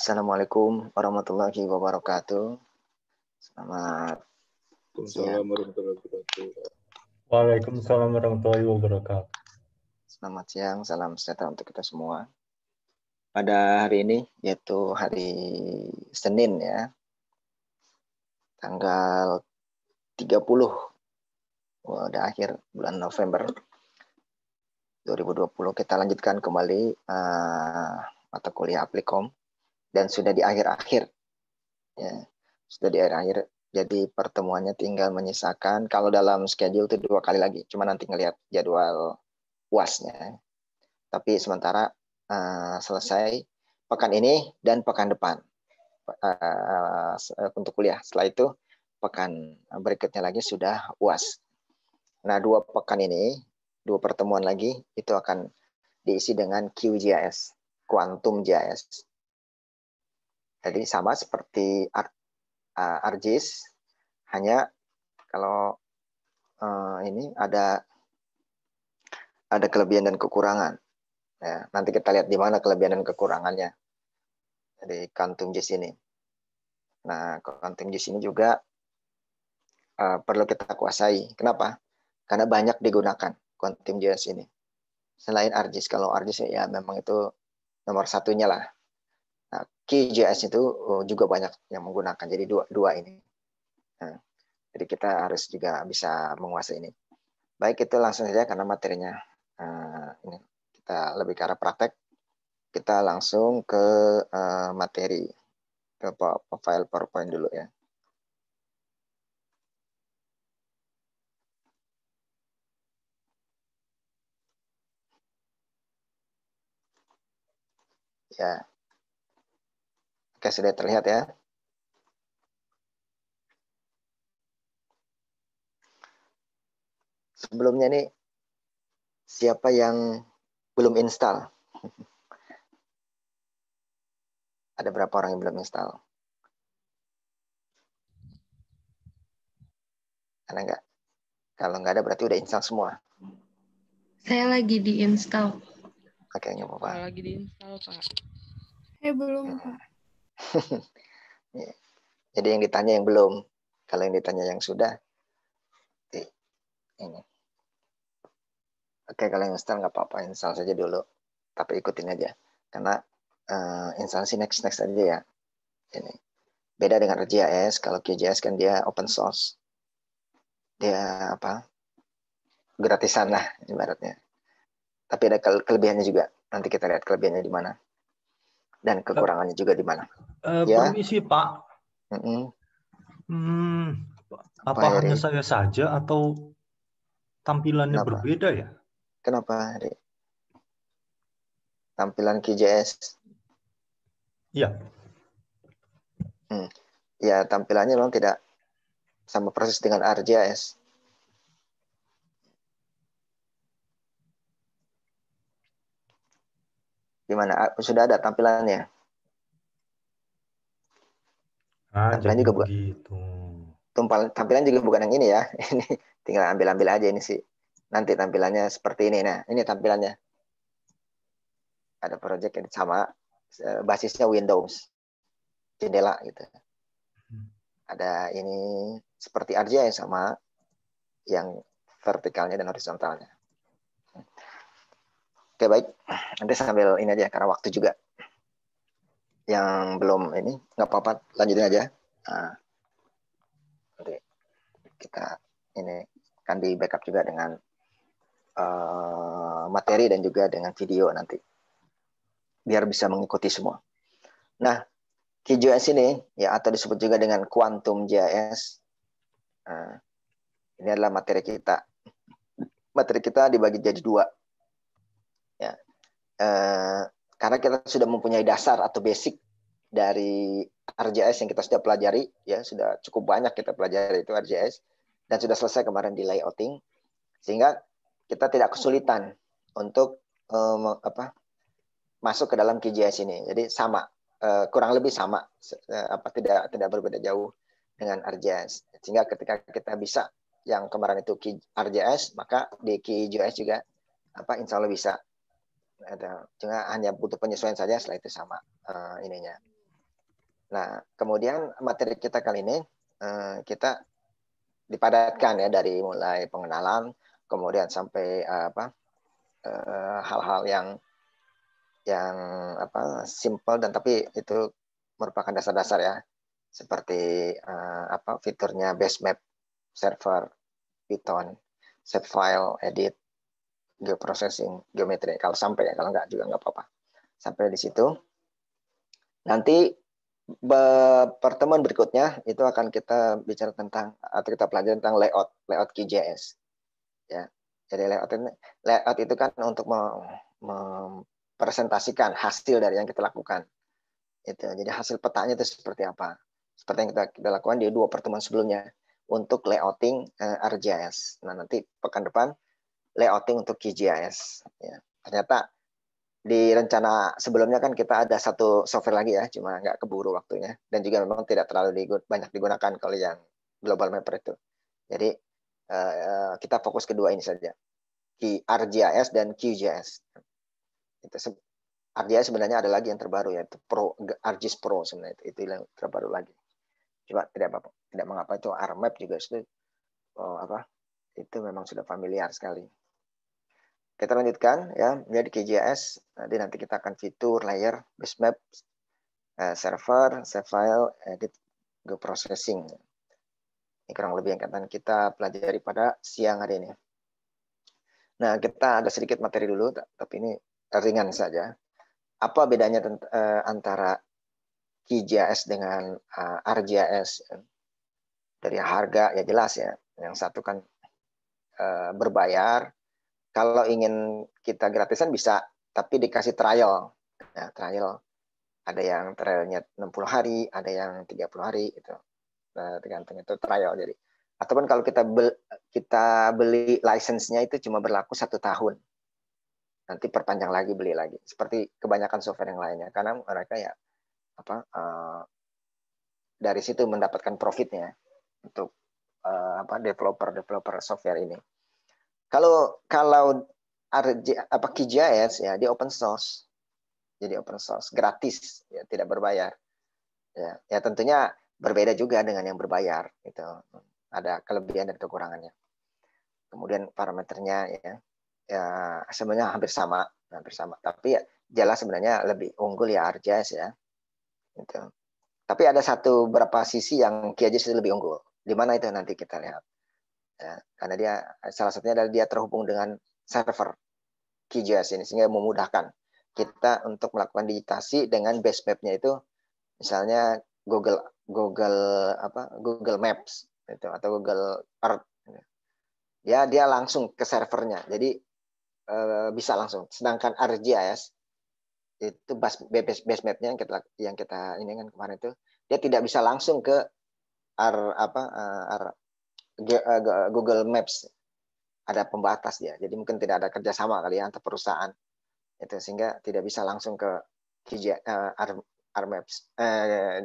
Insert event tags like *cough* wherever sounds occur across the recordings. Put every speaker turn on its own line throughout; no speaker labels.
Assalamualaikum warahmatullahi wabarakatuh. Selamat Waalaikumsalam warahmatullahi wabarakatuh. Waalaikumsalam warahmatullahi wabarakatuh. Selamat siang, salam sejahtera untuk kita semua. Pada hari ini yaitu hari Senin ya. Tanggal 30 Wah, udah akhir bulan November 2020 kita lanjutkan kembali uh, mata kuliah Aplikom dan sudah di akhir-akhir. Ya, sudah di akhir-akhir. Jadi pertemuannya tinggal menyisakan kalau dalam schedule itu dua kali lagi, cuma nanti ngelihat jadwal puasnya. Tapi sementara uh, selesai pekan ini dan pekan depan uh, untuk kuliah. Setelah itu pekan berikutnya lagi sudah uas. Nah dua pekan ini, dua pertemuan lagi itu akan diisi dengan QGIS, Quantum GIS jadi sama seperti Ar, uh, Arjis, hanya kalau uh, ini ada ada kelebihan dan kekurangan. Ya, nanti kita lihat di mana kelebihan dan kekurangannya dari kantung jis ini. Nah, kantung jis ini juga uh, perlu kita kuasai. Kenapa? Karena banyak digunakan kantung jis ini. Selain arjis, kalau arjis ya memang itu nomor satunya lah KJS itu uh, juga banyak yang menggunakan. Jadi dua dua ini. Nah, jadi kita harus juga bisa menguasai ini. Baik itu langsung saja karena materinya uh, ini kita lebih ke arah praktek. Kita langsung ke uh, materi ke file PowerPoint dulu ya. Ya. Oke, sudah terlihat ya. Sebelumnya nih, siapa yang belum install? *laughs* Ada berapa orang yang belum install? Ada nggak? Kalau nggak ada berarti udah install semua. Saya lagi di install. Oke, nggak apa-apa. Lagi di install, Pak. Saya eh, belum, ya. Pak. *laughs* Ya. Jadi yang ditanya yang belum, kalau yang ditanya yang sudah, ini. Oke, kalau yang install nggak apa-apa, install saja dulu. Tapi ikutin aja, karena uh, eh, instansi next next aja ya. Ini beda dengan QGIS. Kalau QGIS kan dia open source, dia apa? Gratisan lah ibaratnya. Tapi ada kelebihannya juga. Nanti kita lihat kelebihannya di mana dan eh, kekurangannya juga di mana? Uh, ya. Permisi Pak. Mm hmm Hmm, apa, apa hanya saya saja atau tampilannya Kenapa? berbeda ya? Kenapa? Tampilan KJS. Iya. Hmm. Ya tampilannya memang tidak sama persis dengan RJS. Gimana? Ah, sudah ada tampilannya? Ah, tampilan juga bukan. Tumpal, tampilan juga bukan yang ini ya. *laughs* Ini tinggal ambil-ambil aja ini sih. Nanti tampilannya seperti ini. Nah, ini tampilannya. Ada project yang sama eh, basisnya Windows. Jendela gitu. Hmm. Ada ini seperti Arja yang sama yang vertikalnya dan horizontalnya. Oke baik, nanti sambil ini aja karena waktu juga yang belum ini nggak apa-apa lanjutin aja. Nah, nanti kita ini akan di backup juga dengan uh, materi dan juga dengan video nanti biar bisa mengikuti semua. Nah, QJS ini ya atau disebut juga dengan Quantum JS. Nah, ini adalah materi kita. Materi kita dibagi jadi dua Eh, karena kita sudah mempunyai dasar atau basic dari RJS yang kita sudah pelajari ya sudah cukup banyak kita pelajari itu RJS dan sudah selesai kemarin di layouting sehingga kita tidak kesulitan untuk um, apa masuk ke dalam KJS ini jadi sama uh, kurang lebih sama uh, apa tidak tidak berbeda jauh dengan RJS sehingga ketika kita bisa yang kemarin itu RJS maka di KJS juga apa insya Allah bisa ada cuma hanya butuh penyesuaian saja setelah itu sama uh, ininya nah kemudian materi kita kali ini uh, kita dipadatkan ya dari mulai pengenalan kemudian sampai uh, apa hal-hal uh, yang yang apa simple dan tapi itu merupakan dasar-dasar ya seperti uh, apa fiturnya base map server Python set file edit geoprocessing geometri kalau sampai ya kalau nggak juga nggak apa-apa sampai di situ nanti pertemuan berikutnya itu akan kita bicara tentang atau kita pelajari tentang layout layout QGIS ya jadi layout ini layout itu kan untuk mempresentasikan hasil dari yang kita lakukan itu jadi hasil petanya itu seperti apa seperti yang kita, kita lakukan di dua pertemuan sebelumnya untuk layouting eh, RGIS nah nanti pekan depan layouting untuk QGIS. Ya. Ternyata di rencana sebelumnya kan kita ada satu software lagi ya, cuma nggak keburu waktunya dan juga memang tidak terlalu digun banyak digunakan kalau yang global mapper itu. Jadi uh, kita fokus kedua ini saja, RGIS dan QGIS. Itu RGIS sebenarnya ada lagi yang terbaru yaitu Pro RGIS Pro sebenarnya itu, itu yang terbaru lagi. Cuma tidak apa tidak mengapa itu RMAP juga itu oh, eh, apa itu memang sudah familiar sekali. Kita lanjutkan ya. Jadi KJS nanti nanti kita akan fitur layer base map, eh, server, save file, edit, go processing. Ini kurang lebih yang akan kita pelajari pada siang hari ini. Nah, kita ada sedikit materi dulu, tapi ini ringan saja. Apa bedanya eh, antara KJS dengan eh, RJS? Dari harga ya jelas ya. Yang satu kan berbayar, kalau ingin kita gratisan bisa, tapi dikasih trial. Nah, trial ada yang trialnya 60 hari, ada yang 30 hari itu. Nah, tergantung itu trial jadi. Ataupun kalau kita beli, kita beli license-nya itu cuma berlaku satu tahun. Nanti perpanjang lagi beli lagi. Seperti kebanyakan software yang lainnya karena mereka ya apa uh, dari situ mendapatkan profitnya untuk uh, apa developer developer software ini. Kalau kalau apa KJS ya di open source, jadi open source gratis, ya, tidak berbayar. Ya, ya tentunya berbeda juga dengan yang berbayar itu ada kelebihan dan kekurangannya. Kemudian parameternya ya, ya sebenarnya hampir sama, hampir sama. Tapi ya, jelas sebenarnya lebih unggul ya RJS ya. Gitu. Tapi ada satu berapa sisi yang KJS lebih unggul. Di mana itu nanti kita lihat ya, karena dia salah satunya adalah dia terhubung dengan server QGIS ini sehingga memudahkan kita untuk melakukan digitasi dengan base mapnya itu misalnya Google Google apa Google Maps itu atau Google Earth gitu. ya dia langsung ke servernya jadi eh, bisa langsung sedangkan ArcGIS itu base, base, base mapnya yang kita yang kita ini kan kemarin itu dia tidak bisa langsung ke R apa eh, R, Eh, Google Maps ada pembatas ya jadi mungkin tidak ada kerjasama kali ya antar perusahaan itu sehingga tidak bisa langsung ke KJ, uh, R, Maps uh,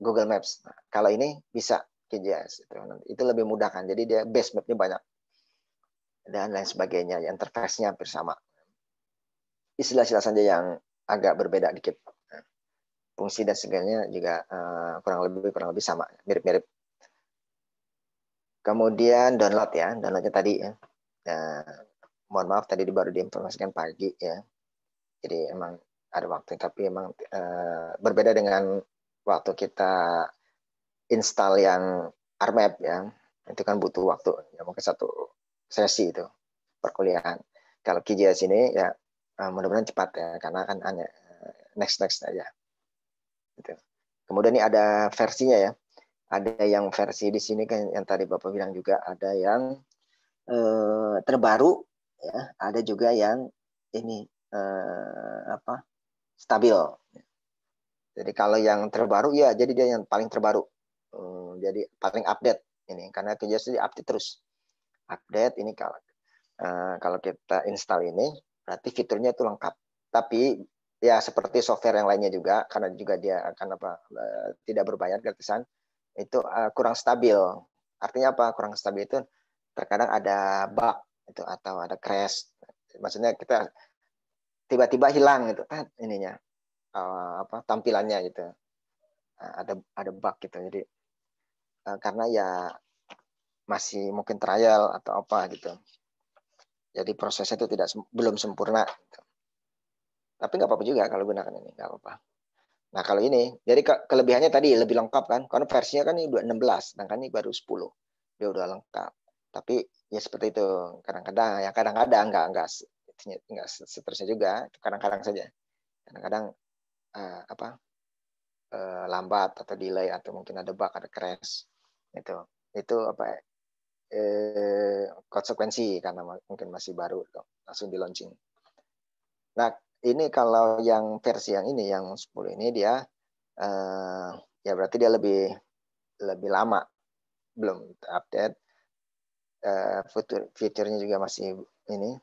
Google Maps nah, kalau ini bisa KJS itu itu lebih mudah kan jadi dia base mapnya banyak dan lain sebagainya interface-nya hampir sama istilah-istilah saja yang agak berbeda dikit fungsi dan segalanya juga uh, kurang lebih kurang lebih sama mirip-mirip Kemudian download ya, downloadnya tadi ya. Nah, mohon maaf tadi baru diinformasikan pagi ya. Jadi emang ada waktu, tapi emang e, berbeda dengan waktu kita install yang RMAP ya. Itu kan butuh waktu, ya, mungkin satu sesi itu perkuliahan. Kalau KJS ini ya eh, mudah-mudahan cepat ya, karena kan hanya eh, next next aja. Gitu. Kemudian ini ada versinya ya ada yang versi di sini kan yang tadi Bapak bilang juga ada yang eh, terbaru ya, ada juga yang ini eh, apa? stabil. Jadi kalau yang terbaru ya jadi dia yang paling terbaru. Hmm, jadi paling update ini karena kerja jadi update terus. Update ini kalau eh, kalau kita install ini berarti fiturnya itu lengkap. Tapi ya seperti software yang lainnya juga karena juga dia akan apa eh, tidak berbayar gratisan itu uh, kurang stabil. Artinya apa? Kurang stabil itu terkadang ada bug itu atau ada crash. Maksudnya kita tiba-tiba hilang gitu eh, ininya uh, apa tampilannya gitu. Uh, ada ada bug gitu. Jadi uh, karena ya masih mungkin trial atau apa gitu. Jadi prosesnya itu tidak belum sempurna. Gitu. Tapi nggak apa-apa juga kalau gunakan ini, nggak apa-apa. Nah kalau ini, jadi ke kelebihannya tadi lebih lengkap kan, karena versinya kan ini 16, nah kan ini baru 10, dia udah lengkap. Tapi ya seperti itu, kadang-kadang ya kadang-kadang enggak, enggak, enggak seterusnya juga, kadang-kadang saja. Kadang-kadang uh, apa uh, lambat atau delay atau mungkin ada bug ada crash itu itu apa eh, konsekuensi karena mungkin masih baru langsung di launching. Nah ini kalau yang versi yang ini yang 10 ini dia uh, ya berarti dia lebih lebih lama belum update. uh, eh, fitur fiturnya juga masih ini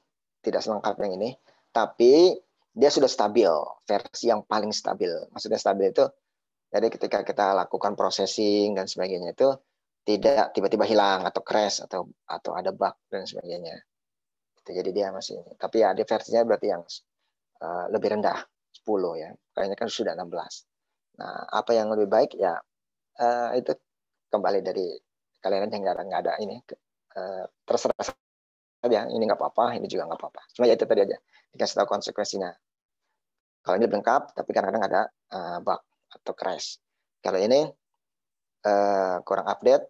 tidak selengkap yang ini, tapi dia sudah stabil, versi yang paling stabil. Maksudnya stabil itu jadi ketika kita lakukan processing dan sebagainya itu tidak tiba-tiba hilang atau crash atau atau ada bug dan sebagainya. Gitu, jadi dia masih ini. Tapi ya ada versinya berarti yang Eh, lebih rendah 10 ya kayaknya kan sudah 16 nah apa yang lebih baik ya uh, itu kembali dari kalian yang nggak ada ada ini uh, terserah saja ini nggak apa-apa ini juga nggak apa-apa cuma ya itu tadi aja dikasih tahu konsekuensinya kalau ini lengkap tapi kadang-kadang ada uh, bug atau crash kalau ini uh, kurang update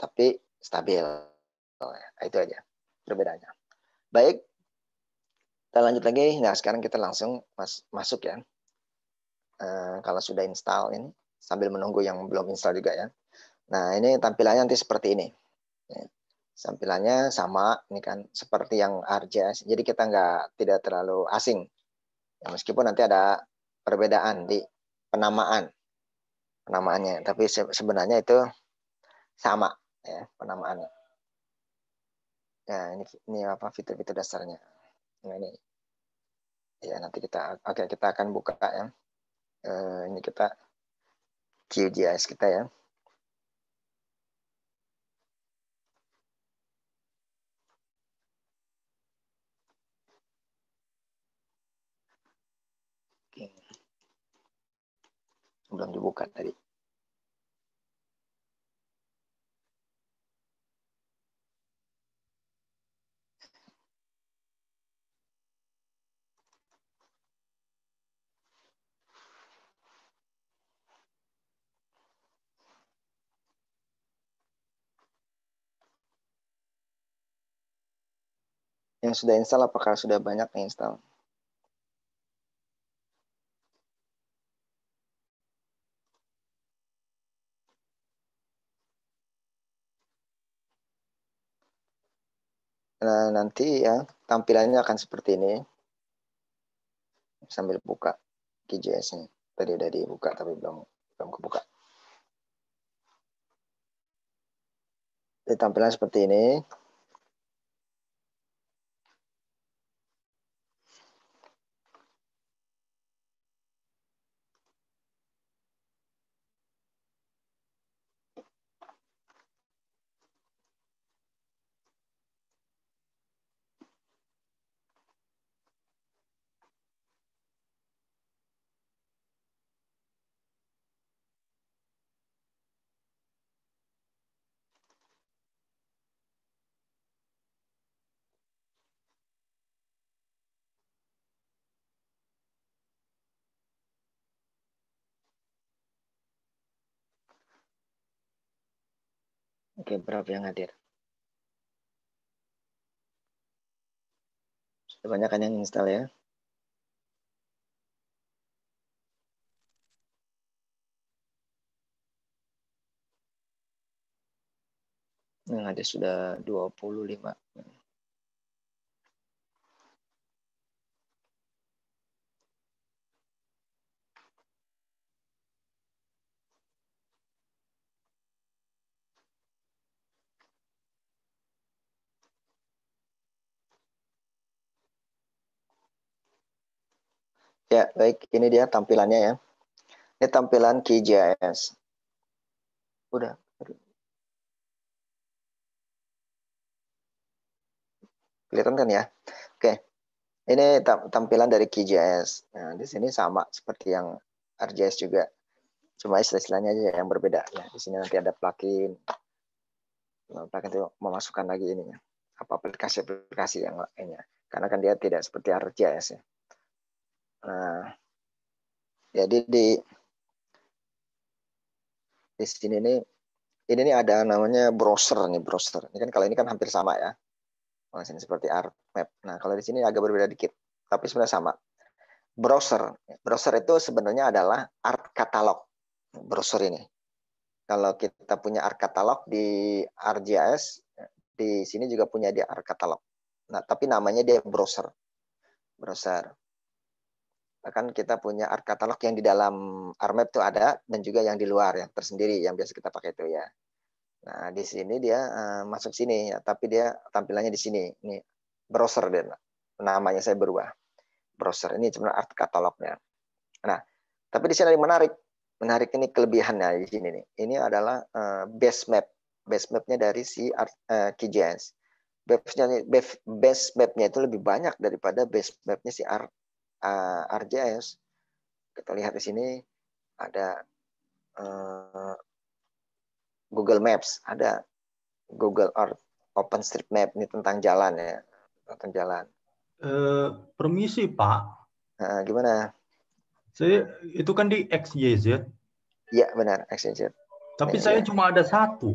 tapi stabil oh, ya. itu aja perbedaannya baik kita lanjut lagi. Nah, sekarang kita langsung mas masuk ya. Uh, kalau sudah install ini, sambil menunggu yang belum install juga ya. Nah, ini tampilannya nanti seperti ini. Ya, tampilannya sama, ini kan seperti yang RJS. Jadi kita nggak tidak terlalu asing. Ya, meskipun nanti ada perbedaan di penamaan penamaannya, tapi sebenarnya itu sama ya penamaannya. Nah, ini, ini apa fitur-fitur dasarnya. Nah ini ya nanti kita oke okay, kita akan buka ya. Uh, ini kita QGIS kita ya. Belum dibuka tadi. yang sudah install apakah sudah banyak yang install? Nah, nanti ya tampilannya akan seperti ini. Sambil buka KJS-nya. Tadi udah dibuka tapi belum belum kebuka. Jadi tampilan seperti ini. Oke, berapa yang hadir? sudah Banyak kan yang install ya?
Yang ada sudah 25.
Ya, baik. Ini dia tampilannya ya. Ini tampilan QGIS. Udah. Kelihatan kan ya? Oke. Ini tampilan dari QGIS. Nah, di sini sama seperti yang RJS juga. Cuma istilahnya aja yang berbeda. Ya, di sini nanti ada plugin. Nah, plugin itu memasukkan lagi ininya. Apa aplikasi-aplikasi yang lainnya. Karena kan dia tidak seperti RJS ya. Nah, jadi di di sini nih ini nih ada namanya browser nih browser. Ini kan kalau ini kan hampir sama ya. Kalau sini seperti art map. Nah kalau di sini agak berbeda dikit, tapi sebenarnya sama. Browser, browser itu sebenarnya adalah art catalog browser ini. Kalau kita punya art catalog di ArcGIS, di sini juga punya di art catalog. Nah tapi namanya dia browser, browser. Kan kita punya art katalog yang di dalam Armap itu ada dan juga yang di luar yang tersendiri yang biasa kita pakai itu ya. Nah, di sini dia uh, masuk sini ya, tapi dia tampilannya di sini. Ini browser dia namanya saya berubah. Browser ini cuma art katalognya. Nah, tapi di sini ada yang menarik. Menarik ini kelebihannya di sini nih. Ini adalah uh, base map. Base mapnya dari si art, uh, eh, KJS. Base mapnya itu lebih banyak daripada base mapnya si art, uh, eh, RJS, kita lihat di sini ada uh, Google Maps, ada Google Earth, Open Street Map ini tentang jalan ya, tentang jalan. Uh, permisi Pak. Uh, gimana? Saya itu kan di XYZ. Ya benar XYZ. Tapi ya, saya ya. cuma ada satu.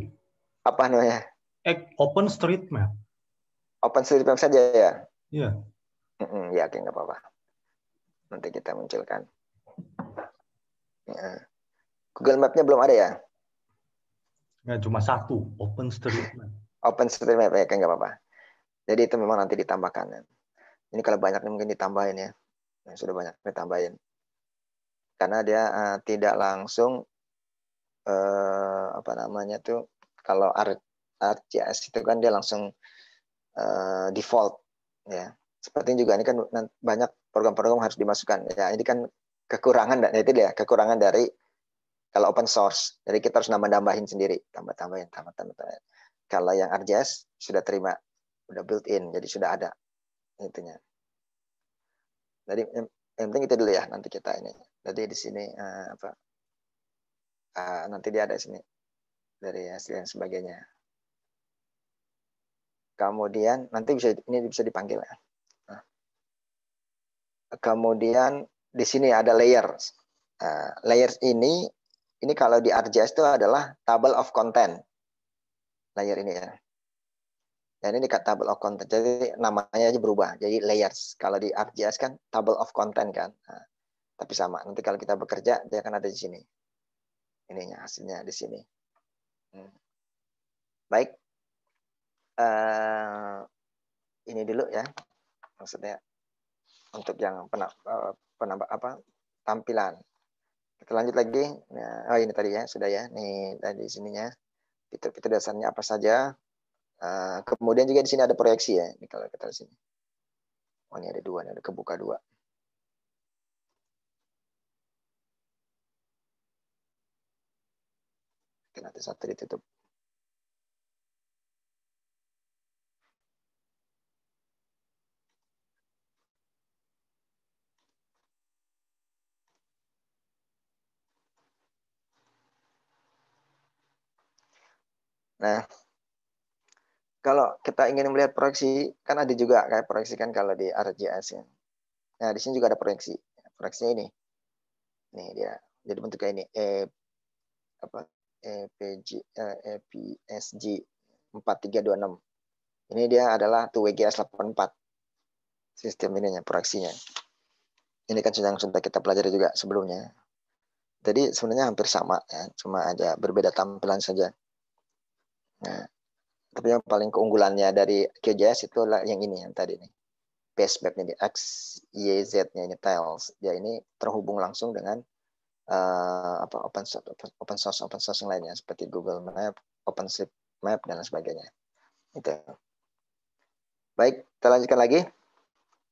Apa namanya? OpenStreetMap. OpenStreetMap saja ya. Iya. Mm -mm, ya, oke nggak apa-apa. Nanti kita munculkan. Ya. Google Map-nya belum ada ya? Nggak, cuma satu, Open Open Street Map. Street Map ya kan nggak apa-apa. Jadi itu memang nanti ditambahkan. Ya. Ini kalau banyak mungkin ditambahin ya. Nah, sudah banyak ditambahin. Karena dia uh, tidak langsung uh, apa namanya tuh kalau ArcGIS itu kan dia langsung uh, default ya. Seperti juga ini kan banyak program-program harus dimasukkan. Ya, ini kan kekurangan dan itu dia kekurangan dari kalau open source. Jadi kita harus nambah-nambahin sendiri, tambah-tambahin, tambah-tambahin. Kalau yang RJS sudah terima, sudah built in, jadi sudah ada intinya. Jadi yang penting itu dulu ya nanti kita ini. Jadi di sini eh, apa? Eh, nanti dia ada di sini dari hasil yang sebagainya. Kemudian nanti bisa ini bisa dipanggil ya. Kemudian di sini ada layers. Uh, layers ini ini kalau di ArcGIS itu adalah table of content. Layer ini ya. Dan ini kata table of content. Jadi namanya aja berubah. Jadi layers. Kalau di ArcGIS kan table of content kan. Nah, tapi sama. Nanti kalau kita bekerja dia akan ada di sini. Ininya hasilnya di sini. Hmm. Baik. Uh, ini dulu ya. Maksudnya untuk yang penam, eh, penambah apa tampilan. Kita lanjut lagi. Nah, oh ini tadi ya, sudah ya. Nih tadi sininya fitur-fitur dasarnya apa saja. Uh, kemudian juga di sini ada proyeksi ya. Ini kalau kita di sini. Oh, ini ada dua, ini ada kebuka dua. Nanti satu ditutup. Nah, kalau kita ingin melihat proyeksi, kan ada juga kayak proyeksi kan kalau di RGS ya. Kan. Nah, di sini juga ada proyeksi. Proyeksinya ini. Ini dia. Jadi bentuknya ini. E, apa? EPG, eh, EPSG 4326. Ini dia adalah 2WGS 84. Sistem ininya, proyeksinya. Ini kan sudah sudah kita pelajari juga sebelumnya. Jadi sebenarnya hampir sama ya, cuma aja berbeda tampilan saja tapi yang paling keunggulannya dari QGIS itu yang ini yang tadi nih. Basebacknya di X, Y, Z-nya ini tiles. Dia ini terhubung langsung dengan uh, apa open source, open source, open source yang lainnya seperti Google Map, OpenStreetMap Map dan lain sebagainya. Itu. Baik, kita lanjutkan lagi.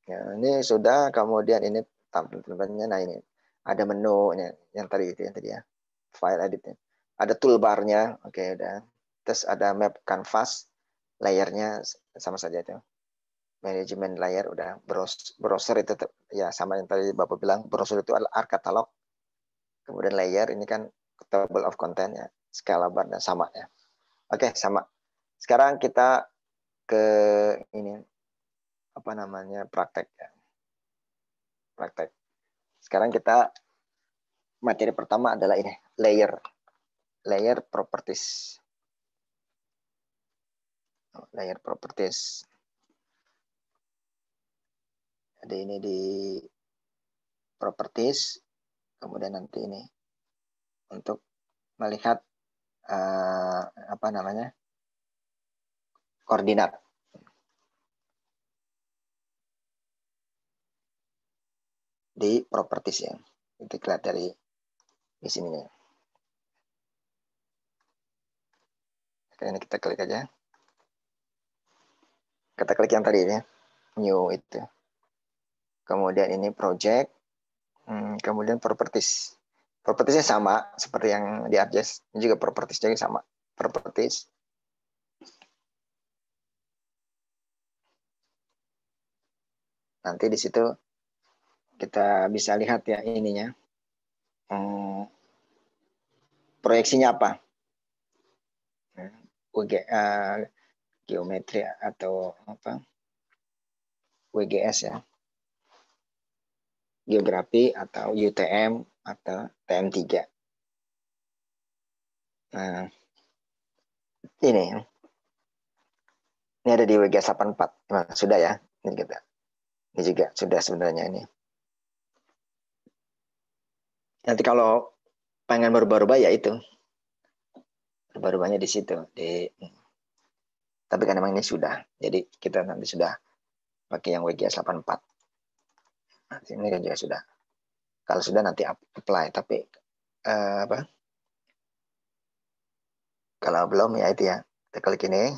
Ya, ini sudah kemudian ini tampilannya. Nah ini ada menu yang, yang tadi itu yang tadi ya file editnya. Ada toolbarnya. Oke, udah terus ada map canvas layernya sama saja itu manajemen layer udah browser, browser itu ya sama yang tadi bapak bilang browser itu adalah art catalog kemudian layer ini kan table of content ya scalable dan sama ya oke sama sekarang kita ke ini apa namanya praktek ya praktek sekarang kita materi pertama adalah ini layer layer properties layer properties. Jadi ini di properties, kemudian nanti ini untuk melihat uh, apa namanya koordinat. di properties ya. Kita lihat dari di sini. Ini kita klik aja kita klik yang tadi ya new itu kemudian ini project hmm, kemudian properties propertiesnya sama seperti yang di adjust ini juga properties juga sama properties nanti di situ kita bisa lihat ya ininya hmm, proyeksinya apa hmm, UG, uh, eh, geometri atau apa WGS ya geografi atau UTM atau TM3 nah ini ini ada di WGS 84 nah, sudah ya ini kita ini juga sudah sebenarnya ini nanti kalau pengen berubah-ubah ya itu berubah-ubahnya di situ di tapi kan memang ini sudah. Jadi kita nanti sudah pakai yang WGS 84. Nah, sini ini kan juga sudah. Kalau sudah nanti apply. Tapi uh, apa? Kalau belum ya itu ya. Kita klik ini.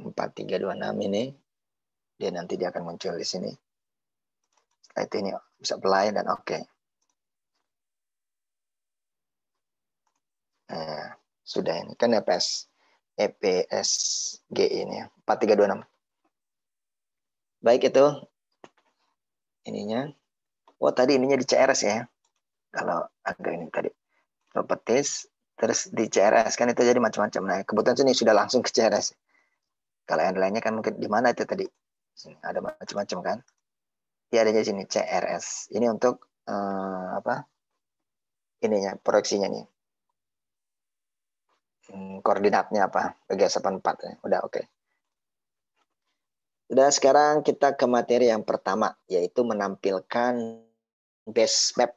4326 nah, ini. Dia nanti dia akan muncul di sini. Setelah itu ini bisa apply dan oke. Okay. Nah, eh, sudah ini kan ya PES. EPSG ini ya, 4326. Baik itu ininya. Oh tadi ininya di CRS ya. Kalau agak ini tadi properties terus di CRS kan itu jadi macam-macam. Nah, kebetulan sini sudah langsung ke CRS. Kalau yang lainnya kan mungkin di mana itu tadi? ada macam-macam kan? Ya adanya sini CRS. Ini untuk eh, apa? Ininya proyeksinya nih. Hmm, koordinatnya apa? Bagi asapan 4 ya. Udah oke. Okay. Udah sekarang kita ke materi yang pertama yaitu menampilkan base map.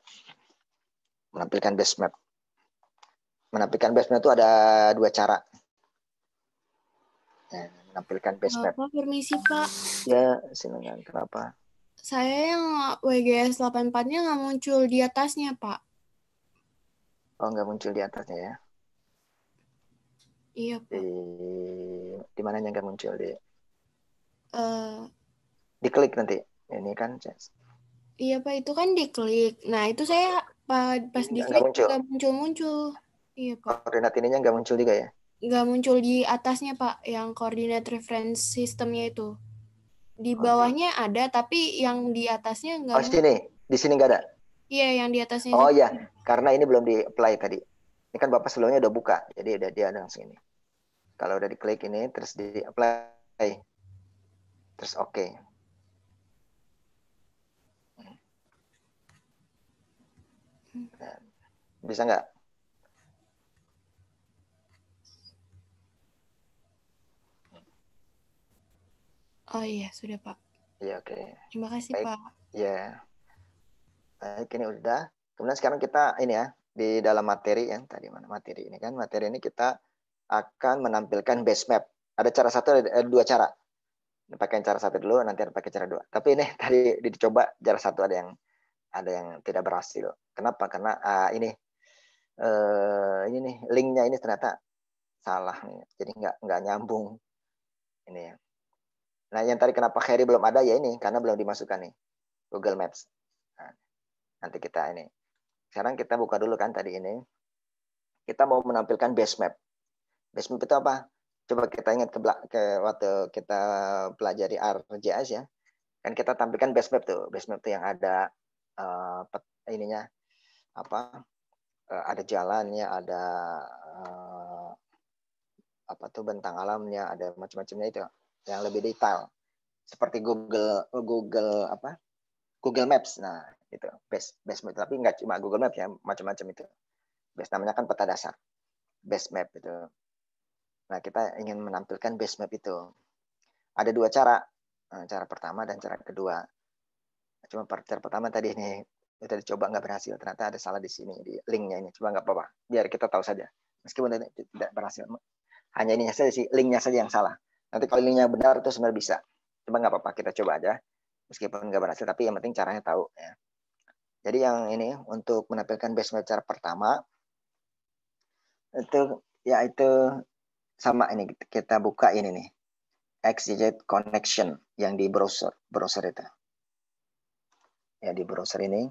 Menampilkan base map. Menampilkan base map itu ada dua cara. Ya, menampilkan base map. apa permisi Pak. Ya, silakan. Kenapa? Saya yang WGS 84-nya nggak muncul di atasnya, Pak. Oh, nggak muncul di atasnya ya. Iya, Pak. Di, di mana yang akan muncul di? Uh, diklik nanti. Ini kan Iya, Pak, itu kan diklik. Nah, itu saya pas iya, diklik nggak muncul. muncul-muncul. Iya, Pak. Koordinat ininya nggak muncul juga ya? Nggak muncul di atasnya, Pak, yang koordinat reference sistemnya itu. Di bawahnya okay. ada, tapi yang di atasnya nggak Oh, muncul. sini. Di sini nggak ada? Iya, yang di atasnya. Oh, iya. Karena ini belum di-apply tadi ini kan bapak sebelumnya udah buka jadi udah dia ada langsung ini kalau udah diklik ini terus di apply terus oke okay. bisa nggak Oh
iya sudah pak. Iya oke. Okay. Terima kasih Baik. pak.
Iya. Baik ini udah. Kemudian sekarang kita ini ya di dalam materi yang tadi mana materi ini kan materi ini kita akan menampilkan base map. Ada cara satu, ada dua cara. Pakai cara satu dulu, nanti ada pakai cara dua. Tapi ini *laughs* tadi dicoba cara satu ada yang ada yang tidak berhasil. Kenapa? Karena uh, ini uh, ini nih linknya ini ternyata salah nih. Jadi nggak nggak nyambung ini ya. Nah yang tadi kenapa Harry belum ada ya ini karena belum dimasukkan nih Google Maps. Nah, nanti kita ini sekarang kita buka dulu kan tadi ini. Kita mau menampilkan base map. Base map itu apa? Coba kita ingat ke, ke waktu kita pelajari RJS ya. Kan kita tampilkan base map tuh. Base map tuh yang ada uh, ininya apa? Uh, ada jalannya, ada uh, apa tuh bentang alamnya, ada macam-macamnya itu yang lebih detail. Seperti Google Google apa? Google Maps. Nah, itu best best map tapi nggak cuma Google Map ya macam-macam itu best namanya kan peta dasar best map itu nah kita ingin menampilkan best map itu ada dua cara eh, cara pertama dan cara kedua cuma cara pertama tadi ini kita ya coba nggak berhasil ternyata ada salah di sini di linknya ini coba nggak apa-apa biar kita tahu saja meskipun tidak berhasil hanya ini saja sih linknya saja yang salah nanti kalau linknya benar itu sebenarnya bisa coba nggak apa-apa kita coba aja meskipun nggak berhasil tapi yang penting caranya tahu ya jadi yang ini untuk menampilkan base meter pertama itu ya itu sama ini kita buka ini nih XJ connection yang di browser browser itu ya di browser ini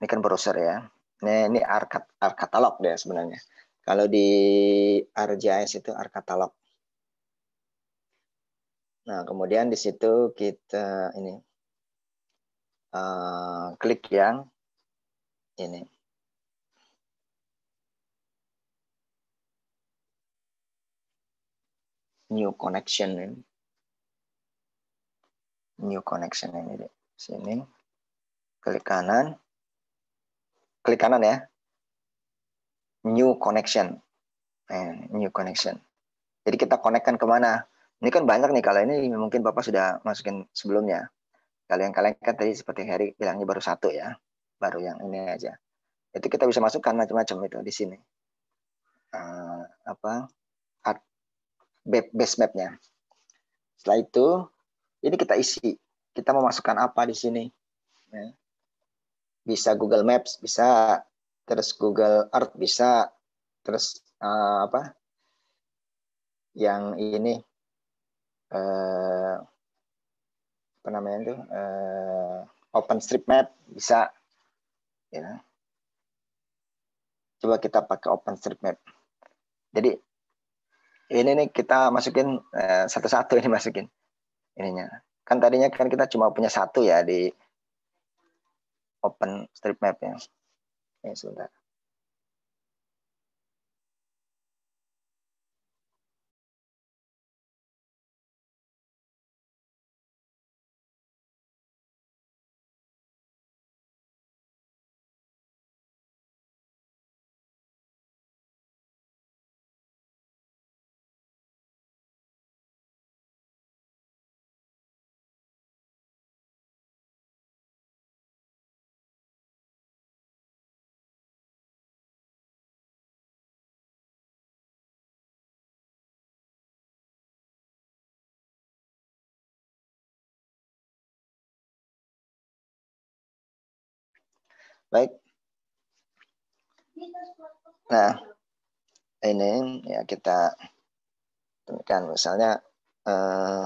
ini kan browser ya ini ini R, R katalog deh sebenarnya kalau di RJS itu R katalog nah kemudian di situ kita ini Eh, klik yang ini. New connection ini. New connection ini di Sini. Klik kanan. Klik kanan ya. New connection. Eh, new connection. Jadi kita konekkan kemana? Ini kan banyak nih kalau ini mungkin Bapak sudah masukin sebelumnya. Kalau kalian kan tadi seperti Harry bilangnya baru satu ya, baru yang ini aja. Itu kita bisa masukkan macam-macam itu di sini. Uh, apa art base mapnya. Setelah itu ini kita isi. Kita mau masukkan apa di sini? Ya. Bisa Google Maps, bisa terus Google Earth, bisa terus uh, apa? Yang ini uh, apa namanya itu uh, Map bisa ya kan? coba kita pakai Open Map jadi ini nih kita masukin eh, satu-satu uh, ini masukin ininya kan tadinya kan kita cuma punya satu ya di Open map ya ini sebentar Baik. Nah, ini ya kita temukan misalnya eh,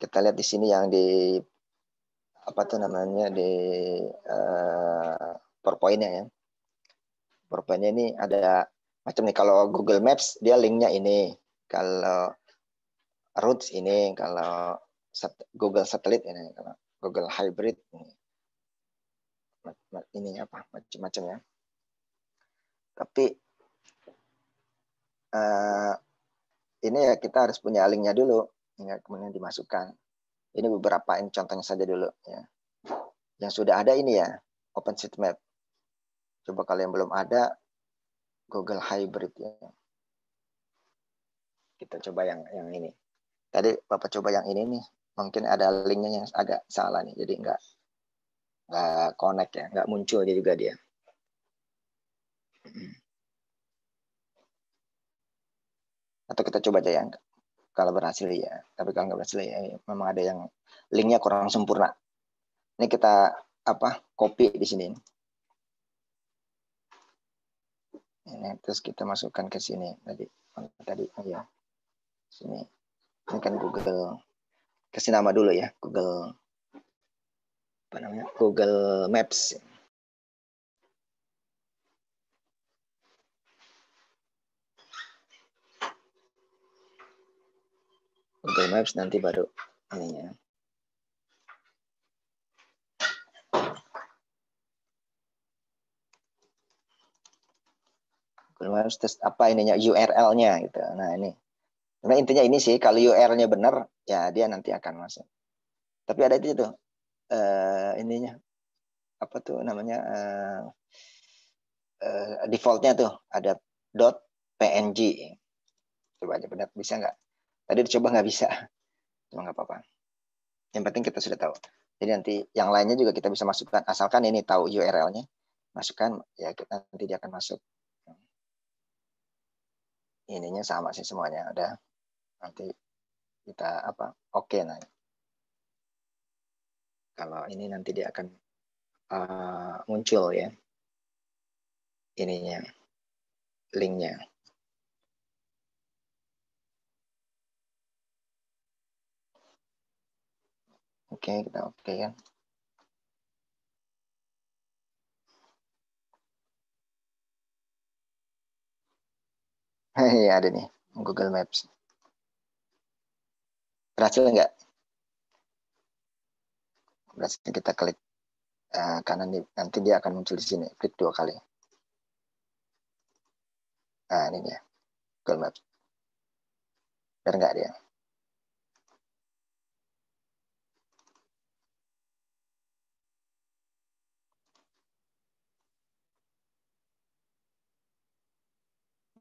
kita lihat di sini yang di apa tuh namanya di eh, PowerPoint-nya ya. PowerPoint-nya ini ada macam nih kalau Google Maps dia linknya ini, kalau Roots ini, kalau Google Satelit ini, kalau Google Hybrid ini ini apa macam-macam ya tapi uh, ini ya kita harus punya linknya dulu ya kemudian dimasukkan ini beberapa ini contohnya saja dulu ya yang sudah ada ini ya Open Map. coba kalian belum ada Google Hybrid ya kita coba yang yang ini tadi bapak coba yang ini nih mungkin ada linknya yang agak salah nih jadi enggak nggak connect ya, nggak muncul dia juga dia. Atau kita coba aja yang kalau berhasil ya, tapi kalau nggak berhasil ya, ya memang ada yang linknya kurang sempurna. Ini kita apa copy di sini. Ini terus kita masukkan ke sini tadi oh, tadi ya sini ini kan Google kasih nama dulu ya Google apa namanya Google Maps. Google Maps nanti baru ininya. Google Maps tes apa ininya URL-nya gitu. Nah ini. Nah intinya ini sih kalau URL-nya benar ya dia nanti akan masuk. Tapi ada itu tuh uh, ininya apa tuh namanya uh, uh, defaultnya tuh ada dot png coba aja benar bisa nggak tadi dicoba nggak bisa cuma nggak apa-apa yang penting kita sudah tahu jadi nanti yang lainnya juga kita bisa masukkan asalkan ini tahu URL-nya masukkan ya kita nanti dia akan masuk ininya sama sih semuanya ada nanti kita apa oke okay, nah kalau ini nanti dia akan uh, muncul ya ininya linknya
oke okay, kita oke okay, kan *laughs* Iya ada nih
Google Maps. Berhasil nggak? berarti kita klik uh, kanan di, nanti dia akan muncul di sini klik dua kali nah ini dia Google Maps biar nggak dia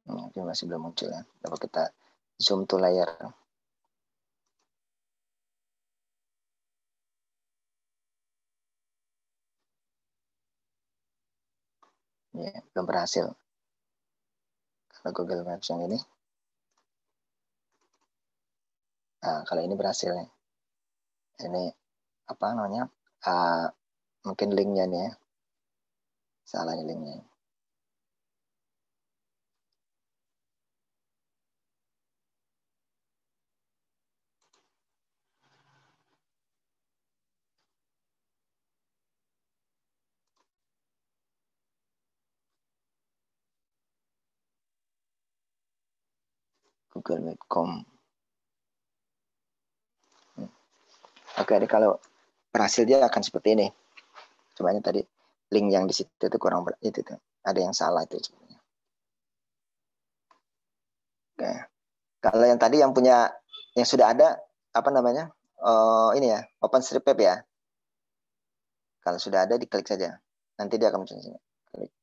hmm, Ini masih belum muncul ya. Coba kita zoom to layer. ya, belum berhasil kalau Google Maps yang ini nah, kalau ini berhasil ya. ini apa namanya uh, mungkin linknya nih ya salah linknya google.com oke okay, kalau berhasil dia akan seperti ini sebenarnya tadi link yang di situ itu kurang ber, itu tuh. ada yang salah itu sebenarnya oke kalau yang tadi yang punya yang sudah ada apa namanya uh, ini ya Open strip ya kalau sudah ada diklik saja nanti dia akan muncul sini klik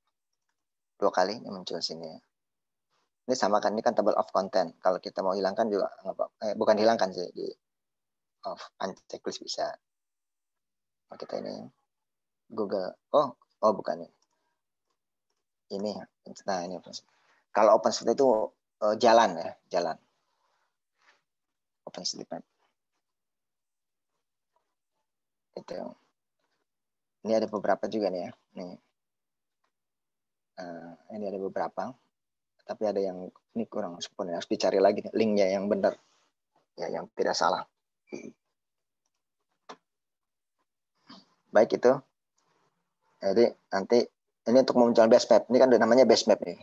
dua kali ini muncul sini ya. Ini sama kan, ini kan table of content. Kalau kita mau hilangkan juga, eh, bukan ya. hilangkan sih, di of unchecklist bisa. nah, kita ini Google. Oh, oh bukan ini. Ini, nah ini Kalau open state itu uh, jalan ya, jalan. Open state Itu. Ini ada beberapa juga nih ya. Nih. Uh, ini ada beberapa tapi ada yang ini kurang sempurna, harus dicari lagi linknya yang benar ya yang tidak salah baik itu jadi nanti ini untuk memunculkan base map ini kan namanya base map nih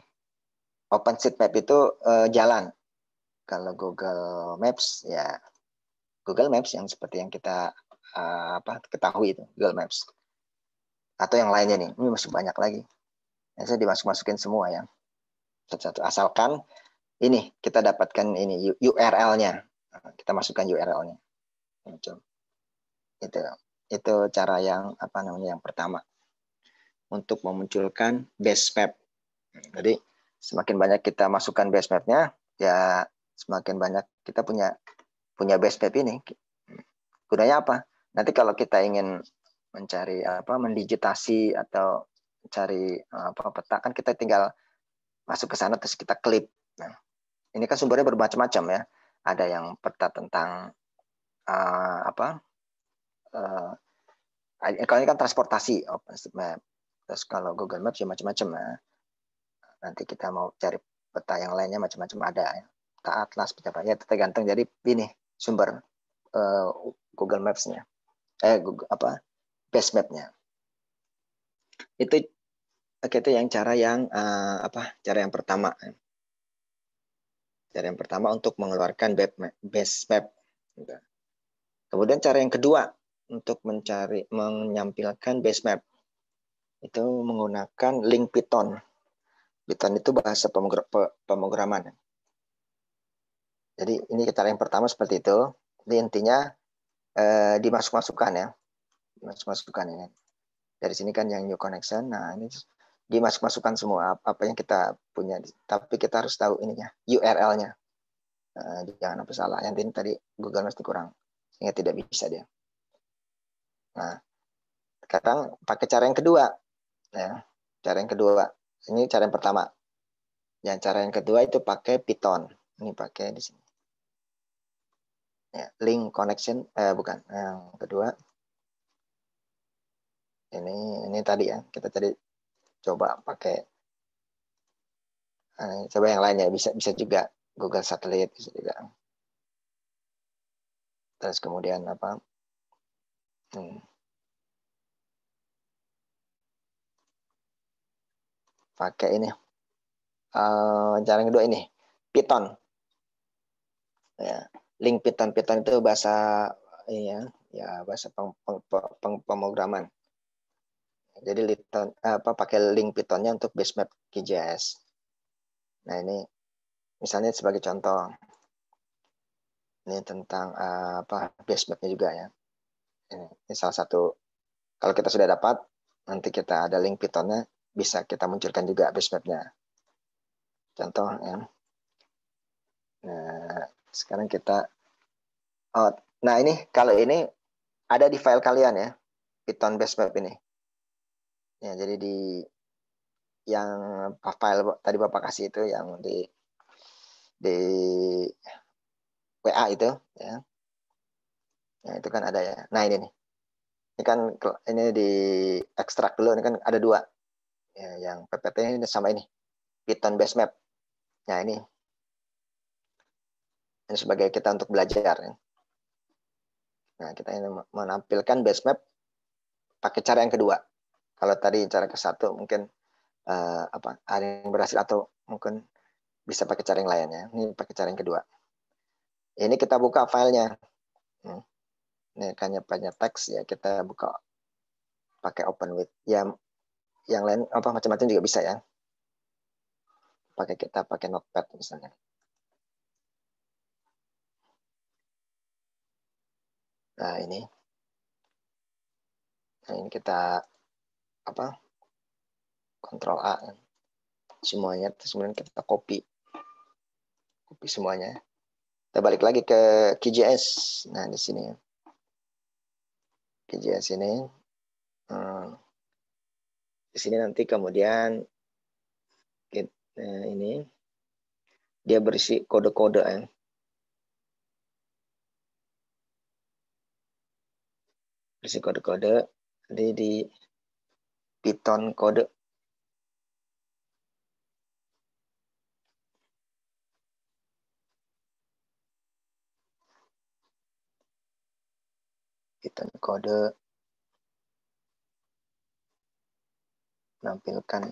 open seat map itu eh, jalan kalau Google Maps ya Google Maps yang seperti yang kita eh, apa ketahui itu Google Maps atau yang lainnya nih ini masih banyak lagi ya, saya dimasuk masukin semua ya satu asalkan ini kita dapatkan ini URL-nya. Kita masukkan URL-nya. Itu itu cara yang apa namanya yang pertama untuk memunculkan base map. Jadi semakin banyak kita masukkan base map-nya ya semakin banyak kita punya punya base map ini. Gunanya apa? Nanti kalau kita ingin mencari apa mendigitasi atau cari apa peta kan kita tinggal masuk ke sana terus kita klip. Nah, ini kan sumbernya bermacam-macam ya. Ada yang peta tentang uh, apa? Uh, kalau ini kan transportasi open oh, map Terus kalau Google Maps ya macam-macam ya. Nanti kita mau cari peta yang lainnya macam-macam ada ya. Peta atlas, peta apa ya tergantung jadi ini sumber uh, Google Maps-nya. Eh Google, apa? Base map-nya. Itu Oke, itu yang cara yang uh, apa? Cara yang pertama. Cara yang pertama untuk mengeluarkan base map. Gitu. Kemudian cara yang kedua untuk mencari menyampilkan base map itu menggunakan link Python. Python itu bahasa pemrograman. Jadi ini cara yang pertama seperti itu. Jadi intinya eh, dimasuk-masukkan ya, dimasuk-masukkan ini. Ya dari sini kan yang new connection. Nah, ini dimasuk-masukkan semua apa yang kita punya. Tapi kita harus tahu ininya, URL-nya. Uh, eh, jangan apa salah. Yang ini tadi Google masih kurang, sehingga tidak bisa dia. Nah, sekarang pakai cara yang kedua. Ya, cara yang kedua. Ini cara yang pertama. Yang cara yang kedua itu pakai Python. Ini pakai di sini. Ya, link connection, eh, bukan. Yang kedua, ini ini tadi ya kita cari coba pakai eh, coba yang lainnya bisa bisa juga Google Satellite bisa juga terus kemudian apa hmm. pakai ini eh, cara kedua ini Python ya link Python Python itu bahasa ya ya bahasa peng, peng, peng, peng, pemrograman jadi Python apa pakai link Pythonnya untuk base map KJS. Nah ini misalnya sebagai contoh ini tentang uh, apa mapnya juga ya. Ini, ini salah satu kalau kita sudah dapat nanti kita ada link Pythonnya bisa kita munculkan juga base mapnya. Contoh ya. Nah, sekarang kita oh, nah ini kalau ini ada di file kalian ya Python base map ini ya jadi di yang file tadi bapak kasih itu yang di di WA itu ya nah itu kan ada ya nah ini nih ini kan ini di ekstrak dulu ini kan ada dua ya, yang PPT ini sama ini Python base map nah ini ini sebagai kita untuk belajar ya. nah kita ini menampilkan base map pakai cara yang kedua kalau tadi cara ke satu mungkin uh, apa ada yang berhasil atau mungkin bisa pakai cara yang lainnya. Ini pakai cara yang kedua. Ini kita buka filenya. Hmm. Ini hanya banyak teks ya kita buka pakai open with. Ya yang lain apa macam-macam juga bisa ya. Pakai kita pakai notepad misalnya. Nah ini. Nah, ini kita apa kontrol A kan. semuanya terus kemudian kita copy copy semuanya kita balik lagi ke KJS nah di sini KJS ini hmm, di sini nanti kemudian eh, ini dia berisi kode-kode ya. Berisi kode-kode. Jadi di Python kode.
Python kode nampilkan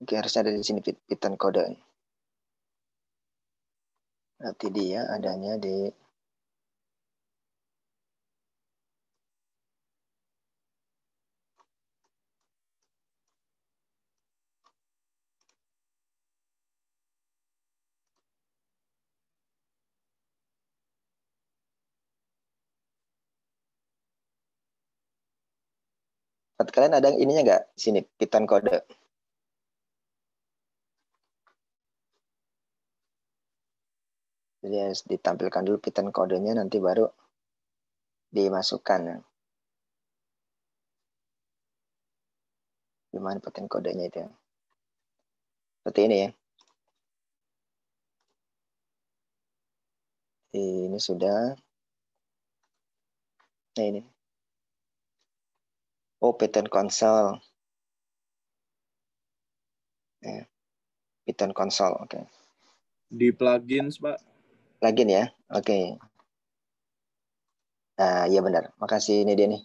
Oke, harusnya ada di sini Python kode. Berarti dia adanya di Kalian ada ininya nggak? Sini, pitan kode. Jadi harus ditampilkan dulu Python kodenya nanti baru dimasukkan. Gimana Python kodenya itu? Seperti ini ya. Ini sudah. Nah ini. Oh, Python console. Eh, Python console, oke. Okay. Di plugins, Pak lagi nih ya. Oke. Okay. Nah, iya benar. Makasih ini dia nih.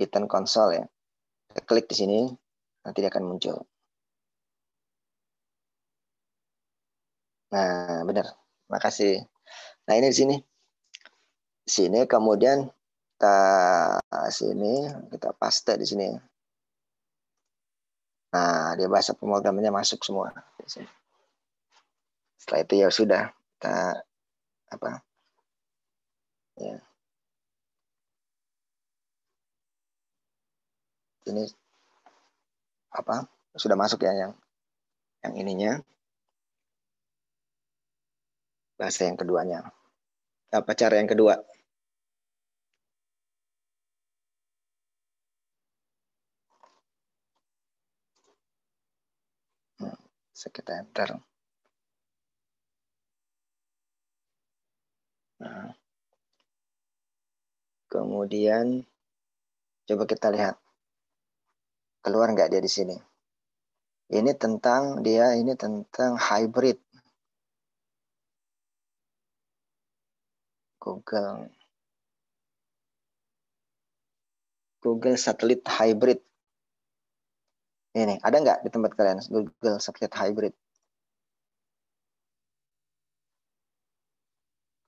Python console ya. Kita klik di sini, nanti dia akan muncul. Nah, benar. Makasih. Nah, ini di sini. Sini kemudian kita sini kita paste di sini. Nah, dia bahasa pemrogramannya masuk semua Setelah itu ya sudah kita apa ya ini apa sudah masuk ya yang yang ininya bahasa yang keduanya apa cara yang kedua
sekitar hmm,
Nah. Kemudian coba kita lihat keluar nggak dia di sini. Ini tentang dia ini tentang hybrid. Google Google satelit hybrid. Ini ada nggak di tempat kalian Google satelit hybrid?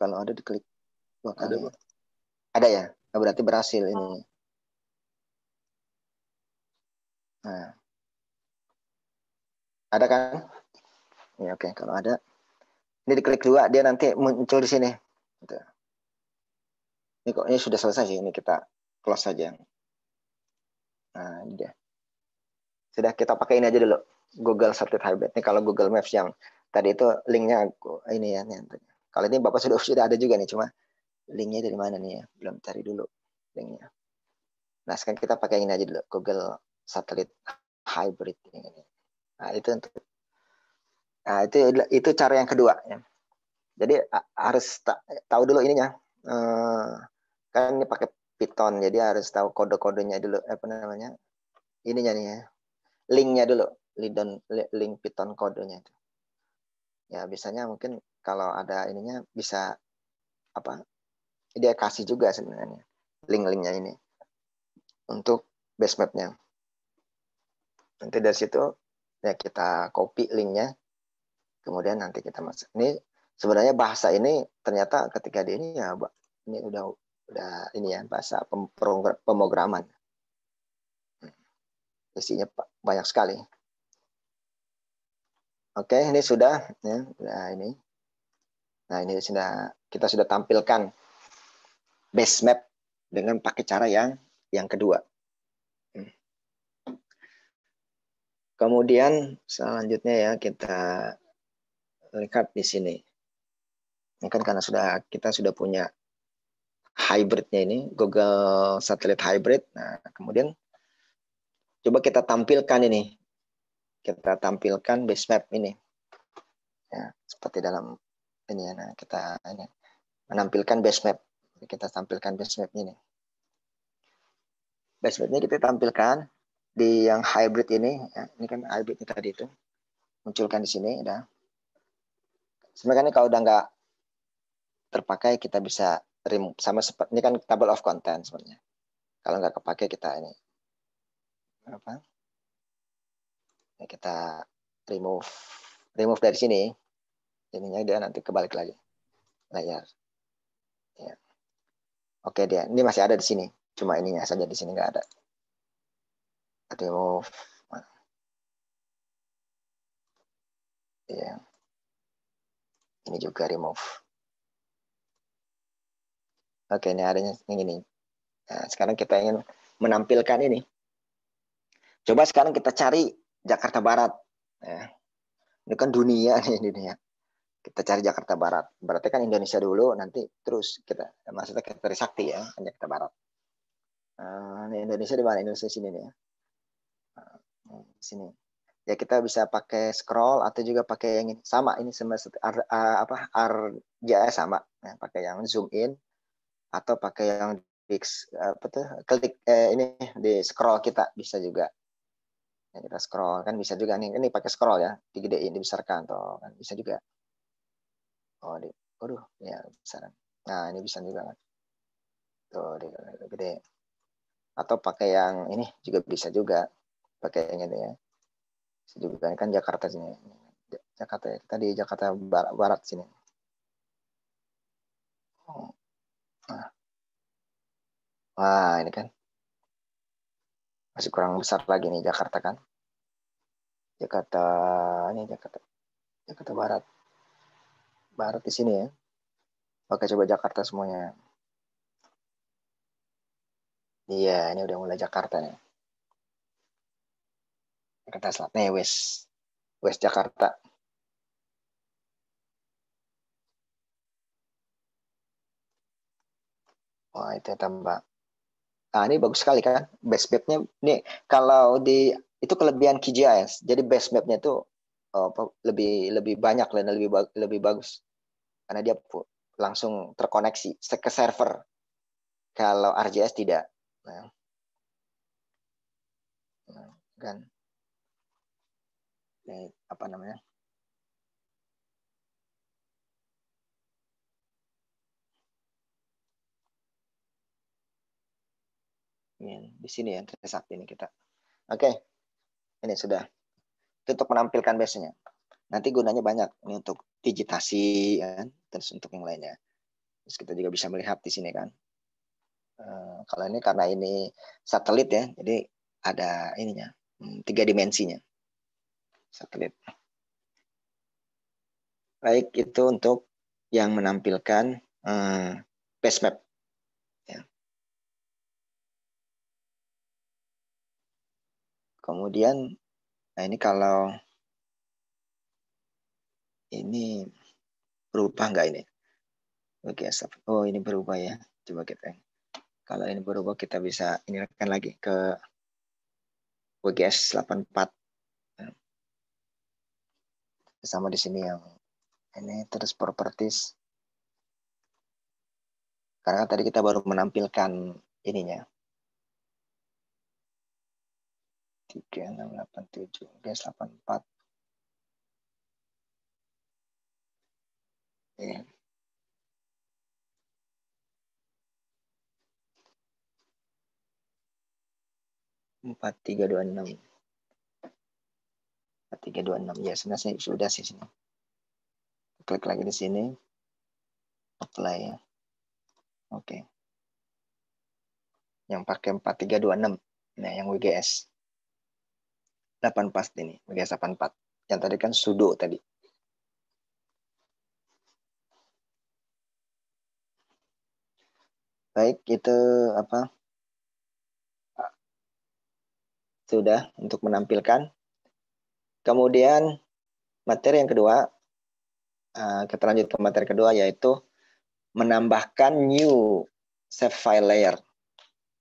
Kalau ada diklik Ada, ya. ada ya? Nah, berarti berhasil ini. Oh. Nah. Ada kan? Ya oke, okay. kalau ada. Ini diklik dua, dia nanti muncul di sini. Gitu. Ini kok ini sudah selesai sih, ini kita close saja. Nah, Sudah kita pakai ini aja dulu. Google Satellite Hybrid. Ini kalau Google Maps yang tadi itu linknya aku ini ya nih. Kalau ini Bapak sudah *laughs* sudah ada juga nih, cuma linknya dari mana nih ya? Belum cari dulu linknya. Nah sekarang kita pakai ini aja dulu, Google Satellite Hybrid ini. Nah itu untuk Nah, itu itu cara yang kedua. Ya. Jadi harus tahu dulu ininya. Eh, kan ini pakai Python, jadi harus tahu kode-kodenya dulu. Eh, Apa namanya? Ininya nih ya. Linknya dulu. Link, link Python kodenya itu. Ya biasanya mungkin kalau ada ininya bisa apa dia kasih juga sebenarnya link-linknya ini untuk base mapnya. nanti dari situ ya kita copy linknya kemudian nanti kita masuk ini sebenarnya bahasa ini ternyata ketika di ini ya ini udah udah ini ya bahasa pemrograman hmm, isinya banyak sekali oke ini sudah ya udah ini Nah, ini sudah kita sudah tampilkan base map dengan pakai cara yang yang kedua. Hmm. Kemudian selanjutnya ya kita lihat di sini. Ini kan karena sudah kita sudah punya hybridnya ini Google Satellite Hybrid. Nah, kemudian coba kita tampilkan ini. Kita tampilkan base map ini. Ya, seperti dalam ini ya, nah kita ini menampilkan base map. Kita tampilkan base map ini. Base map ini kita tampilkan di yang hybrid ini, ya, ini kan hybrid ini tadi itu munculkan di sini, ya. Sebenarnya kalau udah nggak terpakai kita bisa remove sama seperti ini kan table of content sebenarnya. Kalau nggak kepake kita ini apa? Ini kita remove remove dari sini jadinya dia nanti kebalik lagi layar nah, ya. Iya. oke dia ini masih ada di sini cuma ininya saja di sini nggak ada remove ya iya. ini juga remove oke ini adanya ini nih nah, sekarang kita ingin menampilkan ini coba sekarang kita cari Jakarta Barat ya. ini kan dunia *laughs* nih dunia kita cari Jakarta Barat. Berarti kan Indonesia dulu, nanti terus kita maksudnya kita cari sakti ya, kan Jakarta Barat. Uh, Indonesia di mana? Indonesia sini nih ya. Uh, sini. Ya kita bisa pakai scroll atau juga pakai yang ini. sama ini sama apa uh, apa RJS sama. ya, pakai yang zoom in atau pakai yang fix apa tuh klik eh, ini di scroll kita bisa juga ya, kita scroll kan bisa juga nih ini pakai scroll ya digedein dibesarkan atau kan bisa juga oh di aduh ya besaran nah ini bisa juga kan tuh di gede atau pakai yang ini juga bisa juga pakainya ini ya bisa juga kan Jakarta sini Jakarta ya kita di Jakarta Barat, Barat sini oh, nah. wah ini kan masih kurang besar lagi nih Jakarta kan Jakarta ini Jakarta Jakarta Barat barat di sini ya. Oke, coba Jakarta semuanya. Iya, ini udah mulai Jakarta nih. Jakarta Selatan, eh, West. West Jakarta. Wah, itu tambah. Nah, ini bagus sekali kan? Base map-nya nih, kalau di itu kelebihan KGIS. Jadi base map-nya itu oh, eh, lebih lebih banyak dan lebih lebih bagus karena dia langsung terkoneksi ke server. Kalau RJS tidak. Nah. nah kan. Ini ya, apa namanya? Ini iya, di sini ya Trisakti ini kita. Oke. Ini sudah. Itu untuk menampilkan biasanya nanti gunanya banyak ini untuk digitasi ya kan terus untuk yang lainnya terus kita juga bisa melihat di sini kan uh, kalau ini karena ini satelit ya jadi ada ininya hmm, tiga dimensinya satelit baik itu untuk yang menampilkan uh, base map ya. kemudian nah ini kalau ini berubah nggak ini? Oke, oh ini berubah ya. Coba kita kalau ini berubah kita bisa ini rekan lagi ke WGS 84 sama di sini yang ini terus properties karena tadi kita baru menampilkan ininya 3687 WGS 84 Iya. Empat tiga dua enam. Empat tiga dua enam. Ya sebenarnya sudah sih sini. Klik lagi di sini. Apply ya. Oke. Yang pakai empat tiga dua enam. Nah yang WGS. delapan pasti ini WGS delapan empat. Yang tadi kan sudo tadi. Baik, itu apa? Sudah untuk menampilkan. Kemudian materi yang kedua, eh, kita lanjut ke materi kedua yaitu menambahkan new save file layer.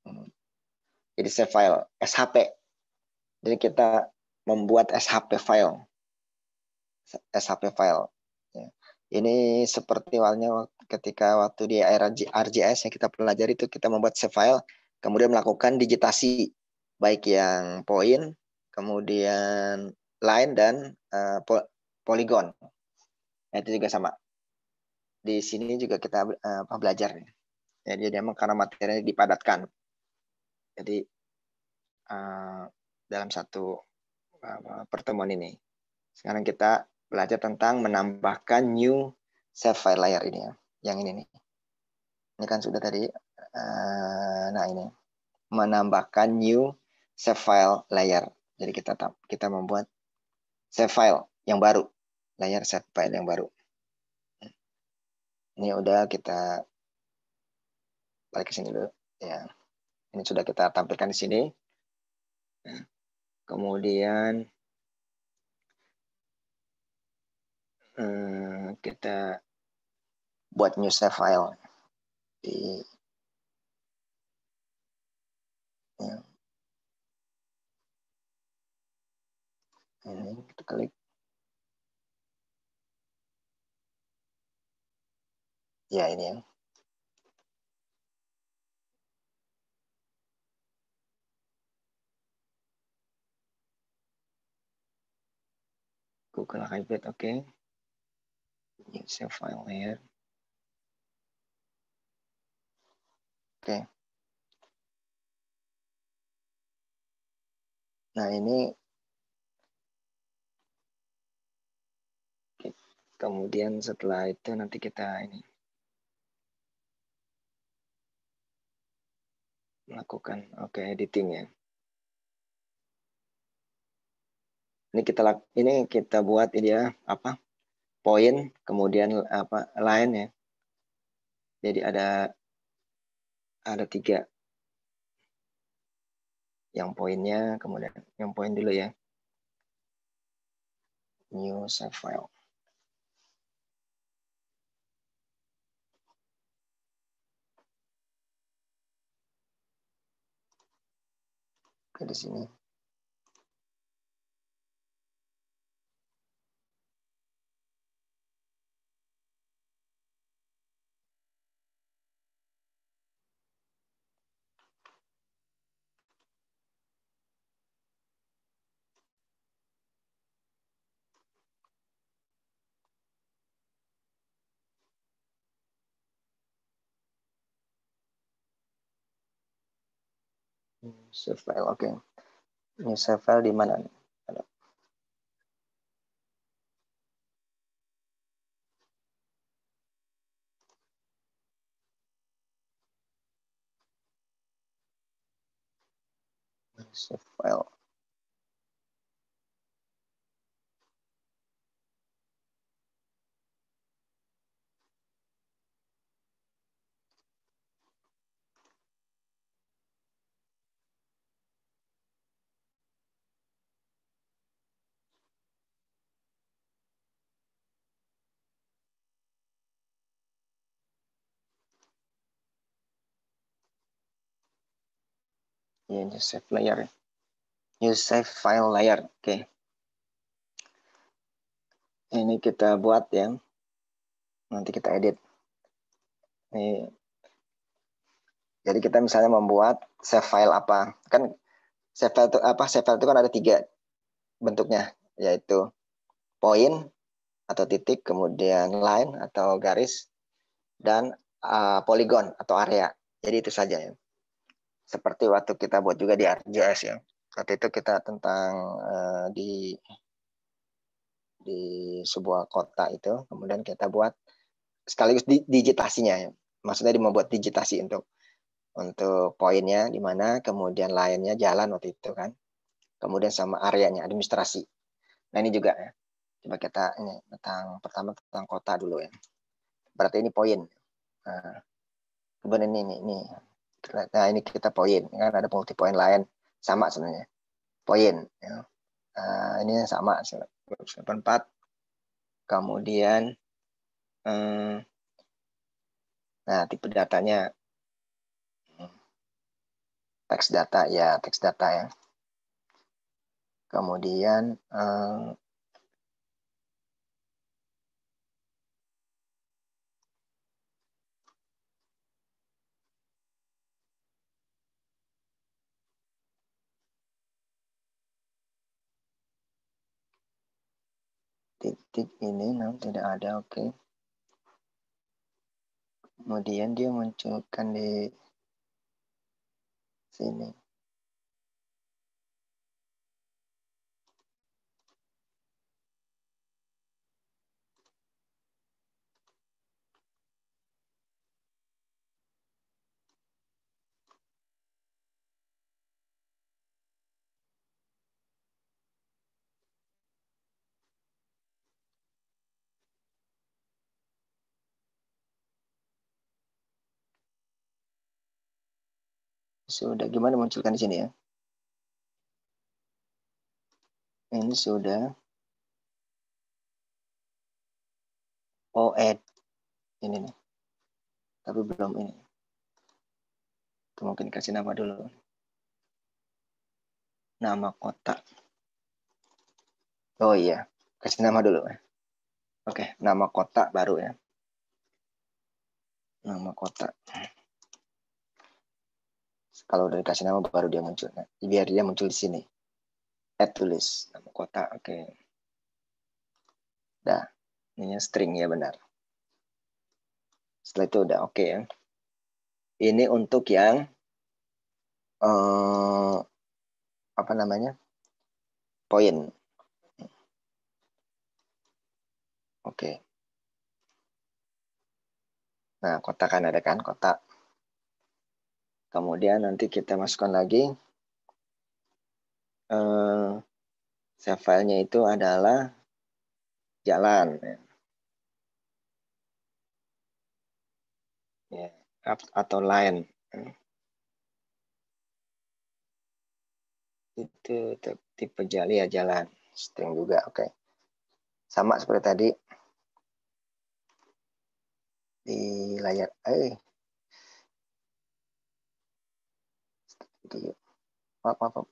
Hmm. Jadi save file SHP. Jadi kita membuat SHP file. SHP file. Ini seperti awalnya ketika waktu di RGS yang kita pelajari itu kita membuat save file, kemudian melakukan digitasi baik yang poin, kemudian line dan uh, eh, poligon. Nah, itu juga sama. Di sini juga kita uh, belajar. Ya, jadi memang karena materinya dipadatkan. Jadi uh, dalam satu uh, pertemuan ini. Sekarang kita belajar tentang menambahkan new save file layer ini ya. Yang ini nih. Ini kan sudah tadi. Eh, nah ini. Menambahkan new save file layer. Jadi kita kita membuat save file yang baru. Layer save file yang baru. Ini udah kita balik ke sini dulu. Ya. Ini sudah kita tampilkan di sini. Kemudian Eh, kita buat new save file di ya.
ini kita klik ya ini ya
Google Hybrid oke okay use file Oke. Nah ini kemudian setelah itu nanti kita ini melakukan oke okay, editing ya. Ini kita ini kita buat ini ya apa poin kemudian apa line ya jadi ada ada tiga yang poinnya kemudian yang poin dulu ya new save file Oke, di sini save file oke okay. ini save file di mana nih ada
save file
ya yeah, save layer you save file layer oke okay. ini kita buat ya nanti kita edit ini jadi kita misalnya membuat save file apa kan save file itu apa save file itu kan ada tiga bentuknya yaitu point atau titik kemudian line atau garis dan uh, poligon atau area jadi itu saja ya seperti waktu kita buat juga di RJS ya. Waktu itu kita tentang uh, di di sebuah kota itu, kemudian kita buat sekaligus di, digitasinya. Ya. Maksudnya di membuat digitasi untuk untuk poinnya di mana, kemudian lainnya jalan waktu itu kan. Kemudian sama areanya administrasi. Nah, ini juga ya. Coba kita ini tentang pertama tentang kota dulu ya. Berarti ini poin. Nah, kemudian ini, ini, ini Nah, nah ini kita poin, kan ada multi poin lain sama sebenarnya poin. Ya. Uh, ini sama 84. Kemudian um, nah tipe datanya teks data ya teks data ya. Kemudian um, titik ini namun tidak ada oke okay. kemudian dia munculkan di sini sudah gimana munculkan di sini ya
ini sudah OED oh, ini nih
tapi belum ini Itu mungkin kasih nama dulu nama kota oh iya kasih nama dulu ya oke nama kota baru ya nama kota kalau udah dikasih nama baru dia muncul nah, biar dia muncul di sini add tulis nama kota oke okay. dah Ini string ya benar setelah itu udah oke okay, ya ini untuk yang uh, apa namanya Point. oke okay. nah kota kan ada kan kota Kemudian nanti kita masukkan lagi Uh, save filenya itu adalah jalan. Ya, atau line. Itu tipe jali ya jalan. String juga, oke. Okay. Sama seperti tadi di layar eh gitu, gitu.
Maaf, maaf, maaf.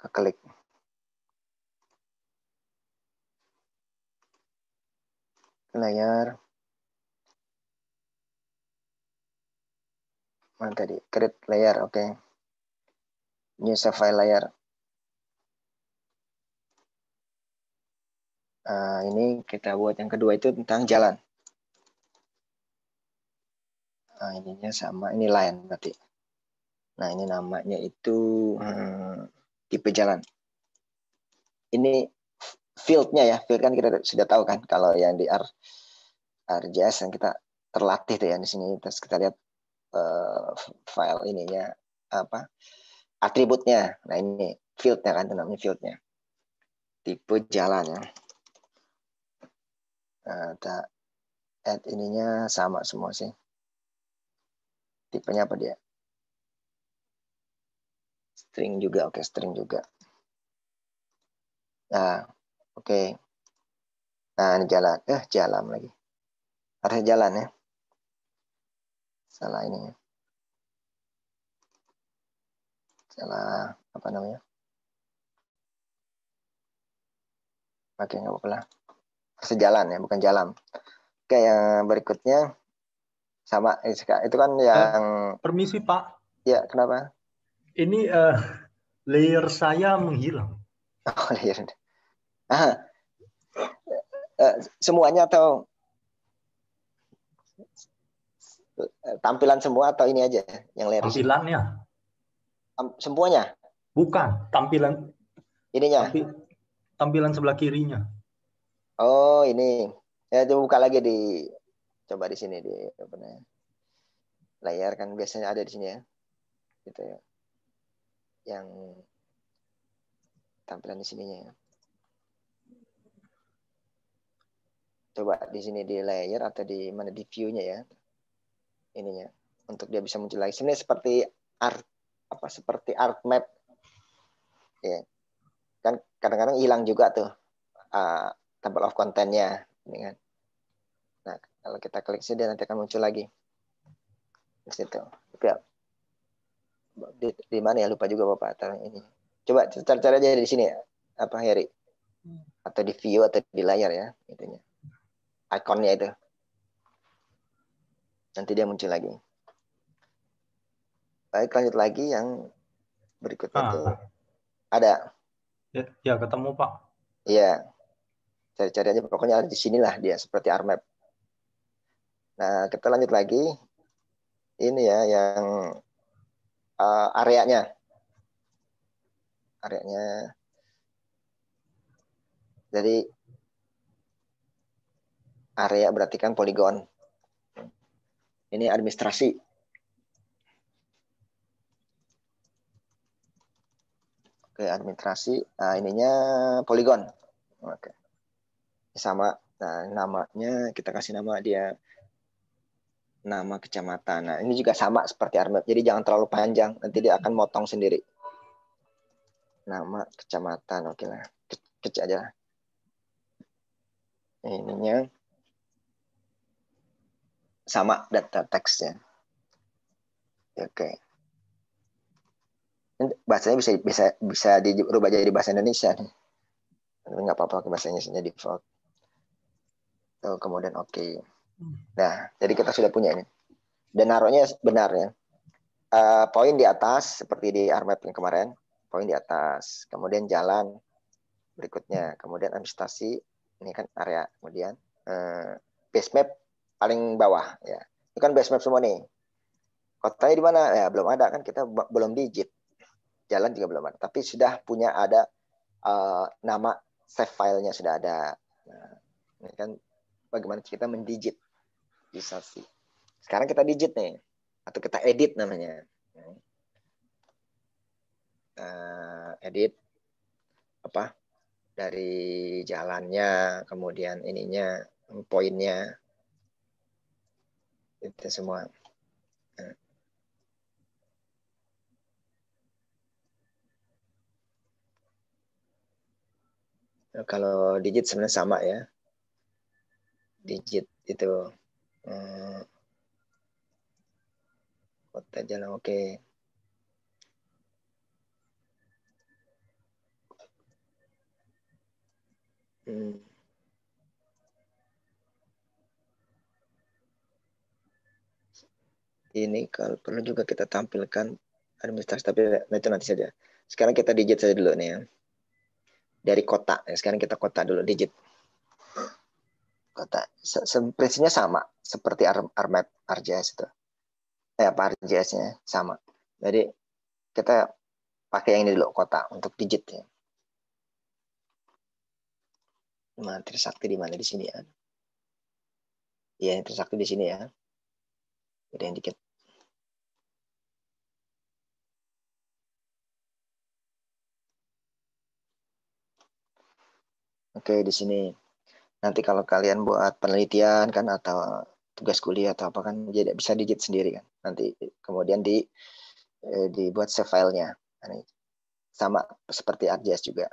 Kekelik.
layar mana tadi create layer oke okay. new save file layer Uh, ah, ini kita buat yang kedua itu tentang jalan. Nah, ininya sama, ini lain berarti. Nah, ini namanya itu hmm, tipe jalan. Ini fieldnya ya, field kan kita sudah tahu kan kalau yang di R, RJS yang kita terlatih tuh ya di sini terus kita lihat uh, file ininya apa atributnya. Nah, ini fieldnya kan namanya fieldnya. Tipe jalan ya. Nah, kita add ininya sama semua sih tipenya apa dia string juga oke okay, string juga nah oke okay. nah ini jalan eh jalan lagi harusnya jalan ya salah ini ya salah apa namanya Oke, nggak apa-apa lah. Sejalan ya, bukan jalan. Oke, yang berikutnya sama SK eh, itu kan eh, yang eh, permisi Pak ya kenapa ini uh, layer saya menghilang oh layer iya. ah, uh, semuanya atau tampilan semua atau ini aja yang layer tampilannya semuanya bukan tampilan ininya tampi, tampilan sebelah kirinya oh ini ya coba buka lagi di coba di sini di apa namanya layar kan biasanya ada di sini ya gitu ya yang tampilan di sininya ya. coba di sini di layer atau di mana di viewnya ya ininya untuk dia bisa muncul lagi sini seperti art apa seperti art map ya kan kadang-kadang hilang juga tuh uh, ah, table of kontennya, kan kalau kita klik sini nanti akan muncul lagi. Di situ. Ya. Di, di mana ya lupa juga Bapak taruh ini. Coba cari-cari aja di sini ya. Apa Harry Atau di view atau di layar ya itunya. Iconnya itu. Nanti dia muncul lagi. Baik, lanjut lagi yang berikutnya ah. itu. Ada. Ya, ya ketemu Pak. Iya. Cari-cari aja pokoknya ada di lah dia seperti Armap. Nah, kita lanjut lagi. Ini ya yang uh, areanya. Areanya. Jadi area berarti kan poligon. Ini administrasi. Oke, administrasi. Nah, ininya poligon. Oke. Sama. Nah, namanya kita kasih nama dia nama kecamatan. Nah, ini juga sama seperti Armet. Jadi jangan terlalu panjang, nanti dia akan motong sendiri. Nama kecamatan, oke lah. kecil aja lah. Ininya. Sama data teksnya. Oke. Bahasanya bisa bisa bisa dirubah jadi bahasa Indonesia nih. Tapi nggak apa-apa bahasanya sendiri default. Tuh, kemudian oke. Okay. Nah, jadi kita sudah punya ini. Dan naruhnya ya Uh, poin di atas seperti di armet yang kemarin, poin di atas. Kemudian jalan berikutnya, kemudian administrasi ini kan area, kemudian uh, base map paling bawah ya. Ini kan base map semua nih. Kotanya di mana? Ya belum ada kan kita belum digit. Jalan juga belum ada, tapi sudah punya ada uh, nama save filenya sudah ada. Nah, ini kan bagaimana kita mendigit sih. Sekarang kita digit nih, atau kita edit namanya. Uh, edit apa dari jalannya, kemudian ininya, poinnya, itu semua. Kalau digit sebenarnya sama ya. Digit itu kota hmm. jalan oke okay. hmm. ini kalau perlu juga kita tampilkan administrasi tapi itu nanti saja sekarang kita digit saja dulu nih ya dari kota ya, sekarang kita kota dulu digit kota, se prinsipnya sama seperti Armet RJS itu eh, apa RJS-nya sama jadi kita pakai yang ini dulu kota untuk digitnya nah sakti di mana di sini ya Iya, tersakti di sini ya. Ada yang dikit. Oke, di sini nanti kalau kalian buat penelitian kan atau tugas kuliah atau apa kan jadi bisa digit sendiri kan nanti kemudian di e, dibuat save filenya nah, sama seperti RJS juga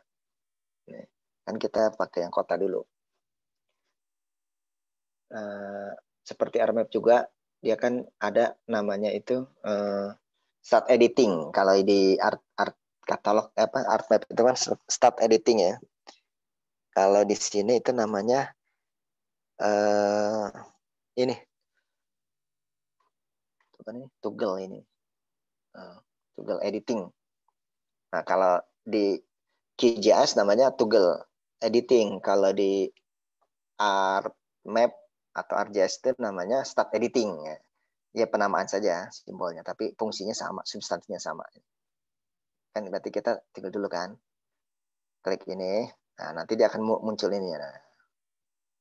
kan kita pakai yang kota dulu e, seperti RMAP juga dia kan ada namanya itu e, start editing kalau di art art katalog apa art map itu kan start editing ya kalau di sini itu namanya eh, ini. Apa ini? Eh, tugel ini. tugel editing. Nah, kalau di QGIS namanya tugel editing. Kalau di map atau RGS itu namanya start editing. Ya penamaan saja simbolnya, tapi fungsinya sama, substansinya sama. Kan berarti kita tinggal dulu kan. Klik ini, Nah, nanti dia akan muncul ini. Ya. Nah,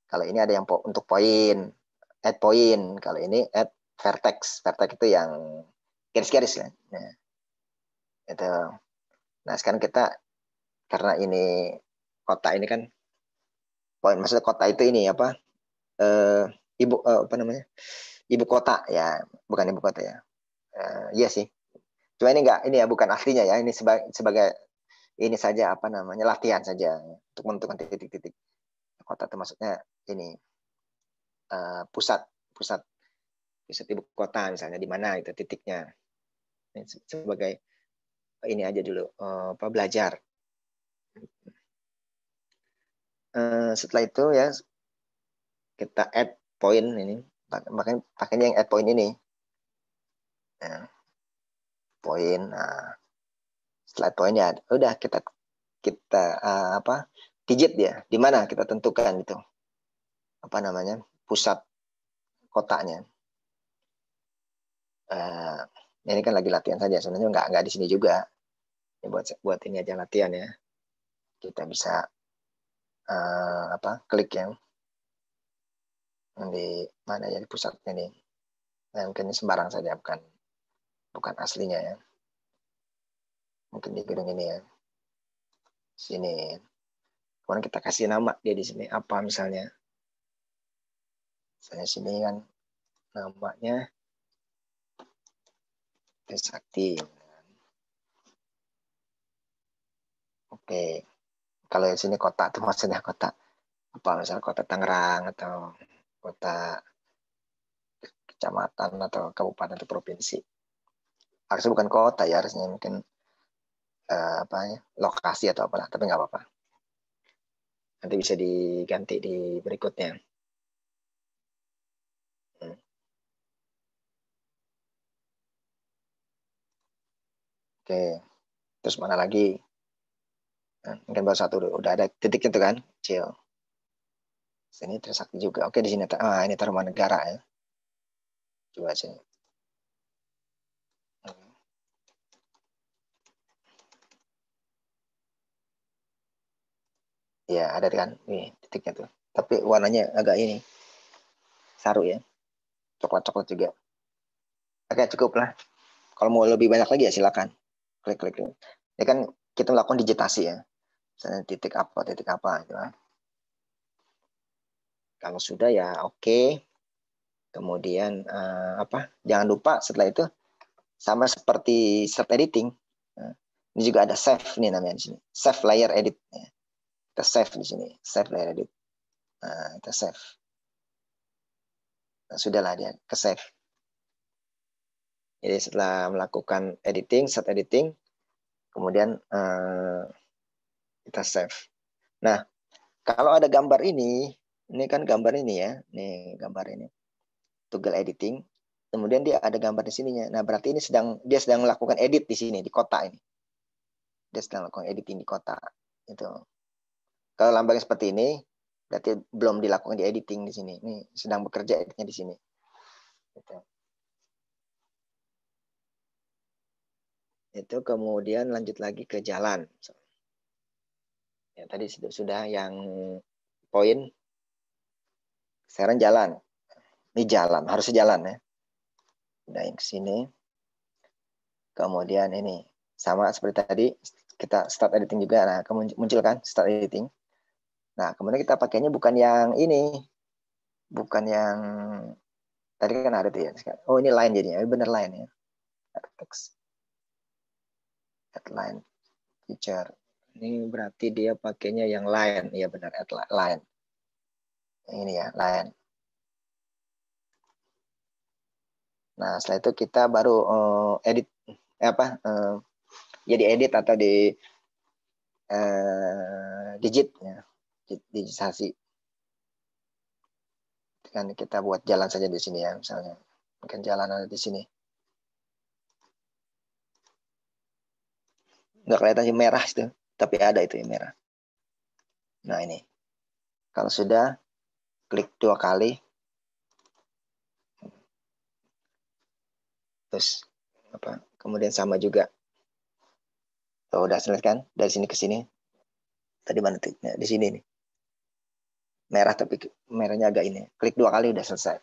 kalau ini ada yang po untuk poin, add poin. Kalau ini add vertex. Vertex itu yang garis-garis ya. Nah, itu. Nah, sekarang kita karena ini kota ini kan poin maksudnya kota itu ini apa? Eh, ibu eh, apa namanya? Ibu kota ya, bukan ibu kota ya. Eh, iya sih. Cuma ini enggak ini ya bukan aslinya ya, ini sebagai sebagai ini saja apa namanya latihan saja untuk menentukan titik-titik kota itu maksudnya ini uh, pusat pusat pusat ibu kota misalnya di mana itu titiknya sebagai ini aja dulu uh, apa belajar uh, setelah itu ya kita add point ini makanya pakainya yang add point ini uh, point nah slide pointnya udah kita kita uh, apa pijit ya, di mana kita tentukan itu apa namanya pusat kotanya uh, ini kan lagi latihan saja sebenarnya nggak nggak di sini juga ini buat buat ini aja latihan ya kita bisa uh, apa klik yang di mana ya di pusatnya nih nah, ini sembarang saja bukan bukan aslinya ya mungkin di gedung ini ya sini kemudian kita kasih nama dia di sini apa misalnya misalnya sini kan namanya Trisakti ya kan? oke kalau di sini kota itu maksudnya kota apa misalnya kota Tangerang atau kota kecamatan atau kabupaten atau provinsi harusnya bukan kota ya harusnya mungkin Eh, apa ya lokasi atau apalah tapi nggak apa-apa nanti bisa diganti di berikutnya hmm. oke terus mana lagi nah, mungkin baru satu udah ada titik itu kan kecil sini tersakti juga oke di sini ah ini taruman negara ya coba sini ya ada kan ini titiknya tuh tapi warnanya agak ini saru ya coklat coklat juga oke cukup lah kalau mau lebih banyak lagi ya silakan klik klik klik ini kan kita melakukan digitasi ya misalnya titik apa titik apa gitu lah. Kan. kalau sudah ya oke okay. kemudian uh, apa jangan lupa setelah itu sama seperti search editing nah, ini juga ada save nih namanya di sini save layer edit kita save di sini save layer ya, edit nah, kita save nah, sudahlah dia ke save jadi setelah melakukan editing set editing kemudian eh, kita save nah kalau ada gambar ini ini kan gambar ini ya nih gambar ini toggle editing kemudian dia ada gambar di sininya nah berarti ini sedang dia sedang melakukan edit di sini di kota ini dia sedang melakukan editing di kota itu kalau lambangnya seperti ini, berarti belum dilakukan di editing di sini. Ini sedang bekerja editnya di sini. Gitu. Itu kemudian lanjut lagi ke jalan. Ya, tadi sudah yang poin. Sekarang jalan. Ini jalan, harus jalan ya. Udah yang sini. Kemudian ini sama seperti tadi kita start editing juga. Nah, muncul kan start editing. Nah, kemudian kita pakainya bukan yang ini. Bukan yang tadi kan ada tuh ya. Oh, ini line jadinya. Bener line ya. Text. Headline feature. Ini berarti dia pakainya yang line. Iya benar, line. Ini ya, line. Nah, setelah itu kita baru uh, edit eh, apa? Uh, eh, jadi ya edit atau di uh, digit ya digitalisasi kan kita buat jalan saja di sini ya misalnya mungkin jalan ada di sini nggak kelihatan yang merah itu tapi ada itu yang merah nah ini kalau sudah klik dua kali terus apa kemudian sama juga tuh oh, udah selesai kan dari sini ke sini tadi mana nah, di sini nih merah tapi merahnya agak ini. Klik dua kali udah selesai.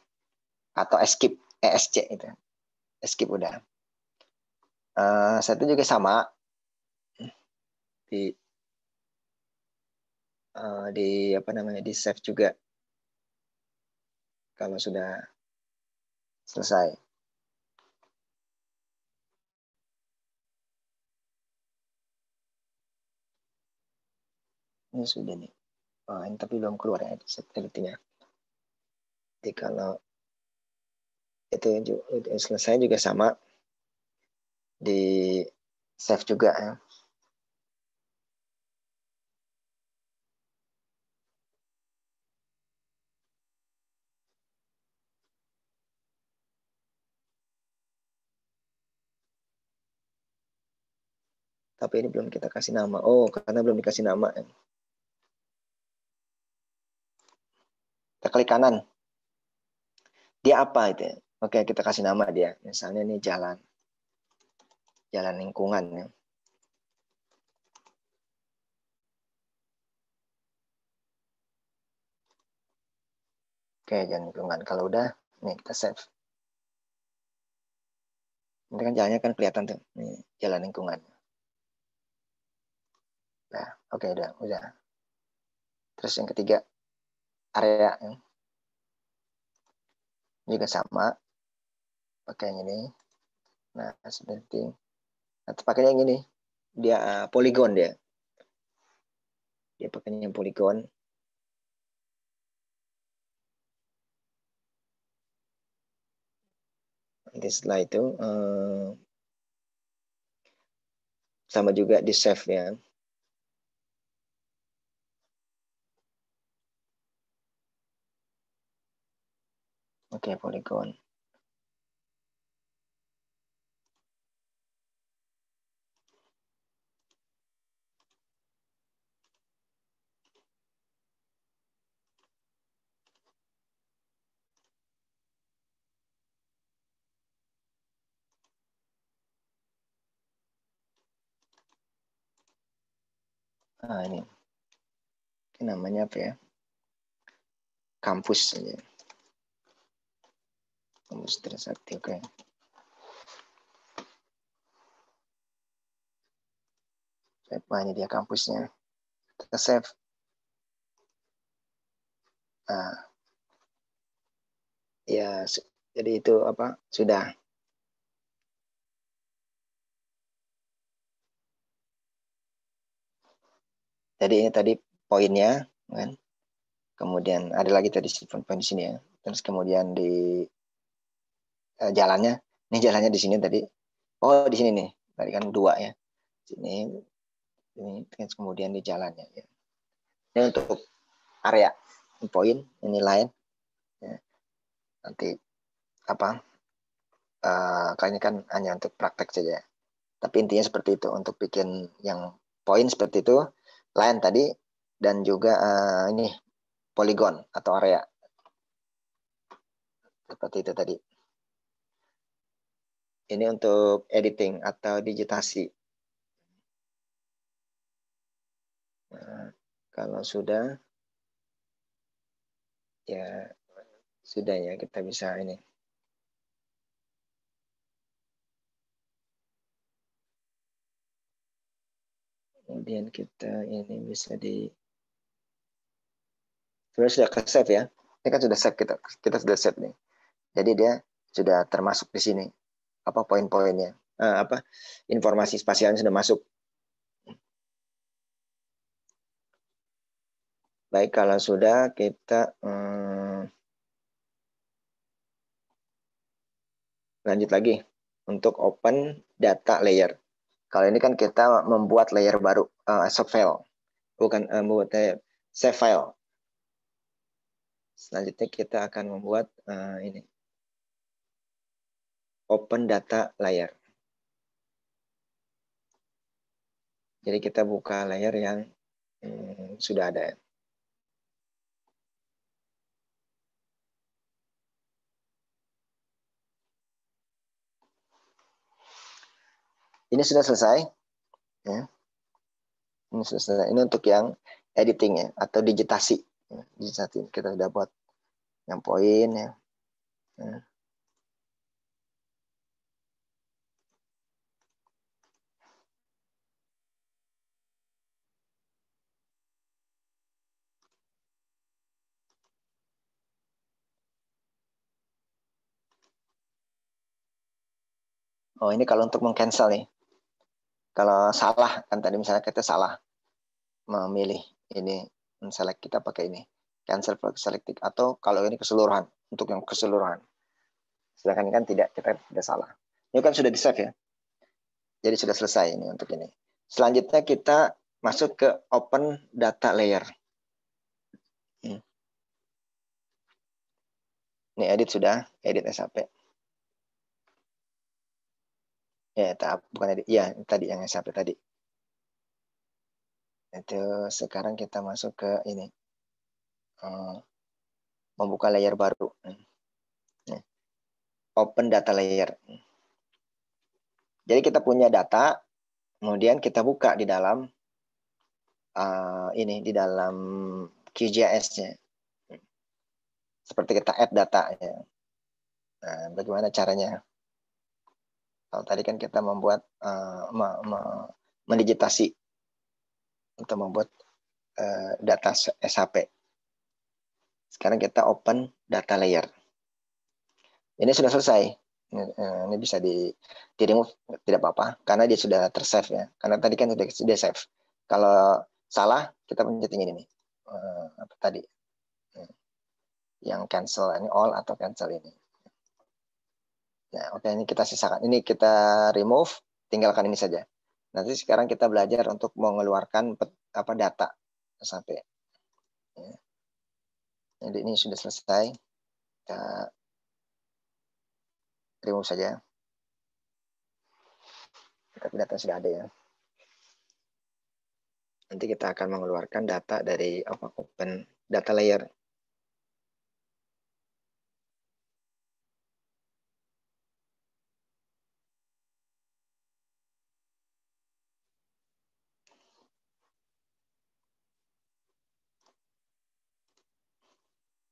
Atau escape, ESC eh, itu. Escape udah. Uh, eh, itu juga sama di uh, di apa namanya di save juga kalau sudah selesai.
Ini sudah nih ini
ah, tapi belum keluar ya sepertinya. Jadi kalau itu, juga, selesai juga sama di save juga ya. tapi ini belum kita kasih nama. Oh, karena belum dikasih nama. Ya. klik kanan. Dia apa itu? Oke, kita kasih nama dia. Misalnya ini jalan. Jalan lingkungan ya. Oke, jalan lingkungan. Kalau udah, nih kita save. Nanti kan jalannya kan kelihatan tuh, nih, jalan lingkungan. Nah, oke udah, udah. Terus yang ketiga, area juga sama pakai yang ini nah seperti atau nah, pakainya yang ini dia uh, poligon dia dia pakainya yang poligon nanti setelah itu uh, sama juga di save ya
Oke, okay, poligon.
Nah, ini. ini namanya apa ya? Kampus. Ini. Terus a oke. ok. Save, ini dia kampusnya. Kita save. Nah, ya, ah. ya jadi itu apa? Sudah. Jadi ini tadi poinnya, kan? Kemudian ada lagi tadi si poin di sini ya. Terus kemudian di uh, jalannya ini jalannya di sini tadi oh di sini nih tadi kan dua ya sini ini kemudian di jalannya ya. ini untuk area poin ini lain ya. nanti apa uh, eh, ini kan hanya untuk praktek saja ya. tapi intinya seperti itu untuk bikin yang poin seperti itu lain tadi dan juga uh, ini poligon atau area seperti itu tadi ini untuk editing atau digitasi. Nah, kalau sudah, ya sudah ya kita bisa ini. Kemudian kita ini bisa di terus sudah ya, ke save ya. Ini kan sudah save kita kita sudah save nih. Jadi dia sudah termasuk di sini apa poin-poinnya uh, apa informasi yang sudah masuk baik kalau sudah kita hmm, lanjut lagi untuk open data layer kalau ini kan kita membuat layer baru uh, eh, sub file bukan uh, membuat uh, save file selanjutnya kita akan membuat uh, ini open data layer. Jadi kita buka layer yang hmm, sudah ada. Ya. Ini sudah selesai. Ya. Ini selesai. Ini untuk yang editing ya atau digitasi. Ya, digitasi kita sudah buat yang poin ya. ya. oh ini kalau untuk mengcancel nih kalau salah kan tadi misalnya kita salah memilih ini misalnya kita pakai ini cancel selected atau kalau ini keseluruhan untuk yang keseluruhan sedangkan ini kan tidak kita tidak salah ini kan sudah di save ya jadi sudah selesai ini untuk ini selanjutnya kita masuk ke open data layer hmm. ini edit sudah edit SAP Ya, ya tak bukan tadi ya tadi yang sampai tadi itu sekarang kita masuk ke ini eh, membuka layer baru hmm. ya. open data layer hmm. jadi kita punya data kemudian kita buka di dalam eh, ini di dalam QGIS-nya
hmm.
seperti kita add data ya nah, bagaimana caranya kalau tadi kan kita membuat uh, me, me, mendigitasi untuk membuat uh, data SAP Sekarang kita open data layer. Ini sudah selesai. Ini, eh, ini bisa di, di remove tidak apa-apa karena dia sudah tersave ya. Karena tadi kan sudah dia save. Kalau salah kita pencet ini nih. Uh, apa tadi? Hmm. Yang cancel ini all atau cancel ini ya oke ini kita sisakan. Ini kita remove, tinggalkan ini saja. Nanti sekarang kita belajar untuk mengeluarkan apa data SAP. Ya. Jadi ini sudah selesai. Kita remove saja. Tapi data sudah ada ya. Nanti kita akan mengeluarkan data dari apa open data layer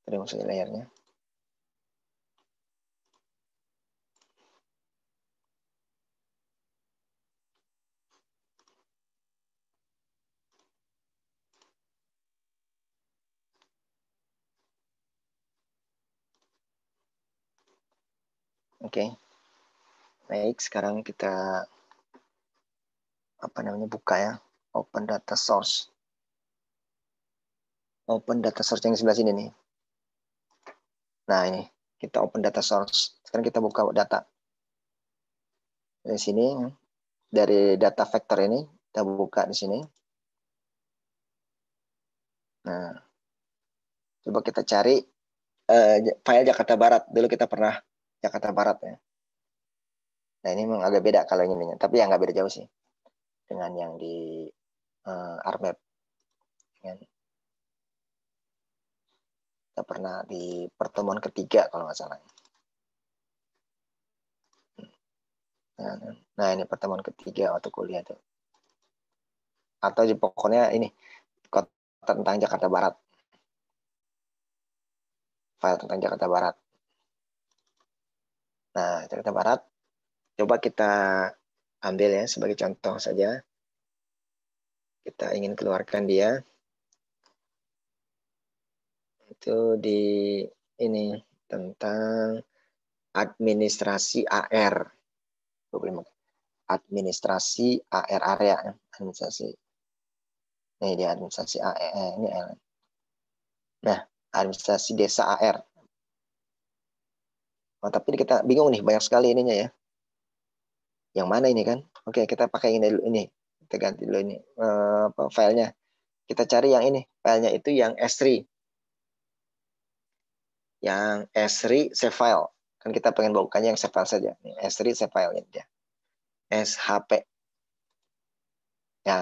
Kita dimasuki layarnya.
Oke. Okay. Baik, sekarang kita apa namanya buka ya. Open data source. Open data source yang sebelah sini nih. Nah, ini kita open data source. Sekarang kita buka data. Di sini dari data vector ini kita buka di sini. Nah, coba kita cari eh, file Jakarta Barat. Dulu kita pernah Jakarta Barat ya. Nah, ini memang agak beda kalau ini, tapi ya nggak beda jauh sih dengan yang di eh, Armap. Kita pernah di pertemuan ketiga kalau nggak salah. Hmm. Nah, nah ini pertemuan ketiga waktu kuliah tuh. Atau pokoknya ini kota tentang Jakarta Barat. File tentang Jakarta Barat. Nah Jakarta Barat coba kita ambil ya sebagai contoh saja. Kita ingin keluarkan dia itu di ini tentang administrasi AR. Administrasi AR area administrasi. ini di administrasi AR eh, ini Nah, administrasi desa AR. Oh, nah, tapi kita bingung nih banyak sekali ininya ya. Yang mana ini kan? Oke, kita pakai ini dulu ini. Kita ganti dulu ini uh, apa filenya. Kita cari yang ini, filenya itu yang S3 yang esri save file kan kita pengen bukannya yang save saja nih esri save file ini dia shp ya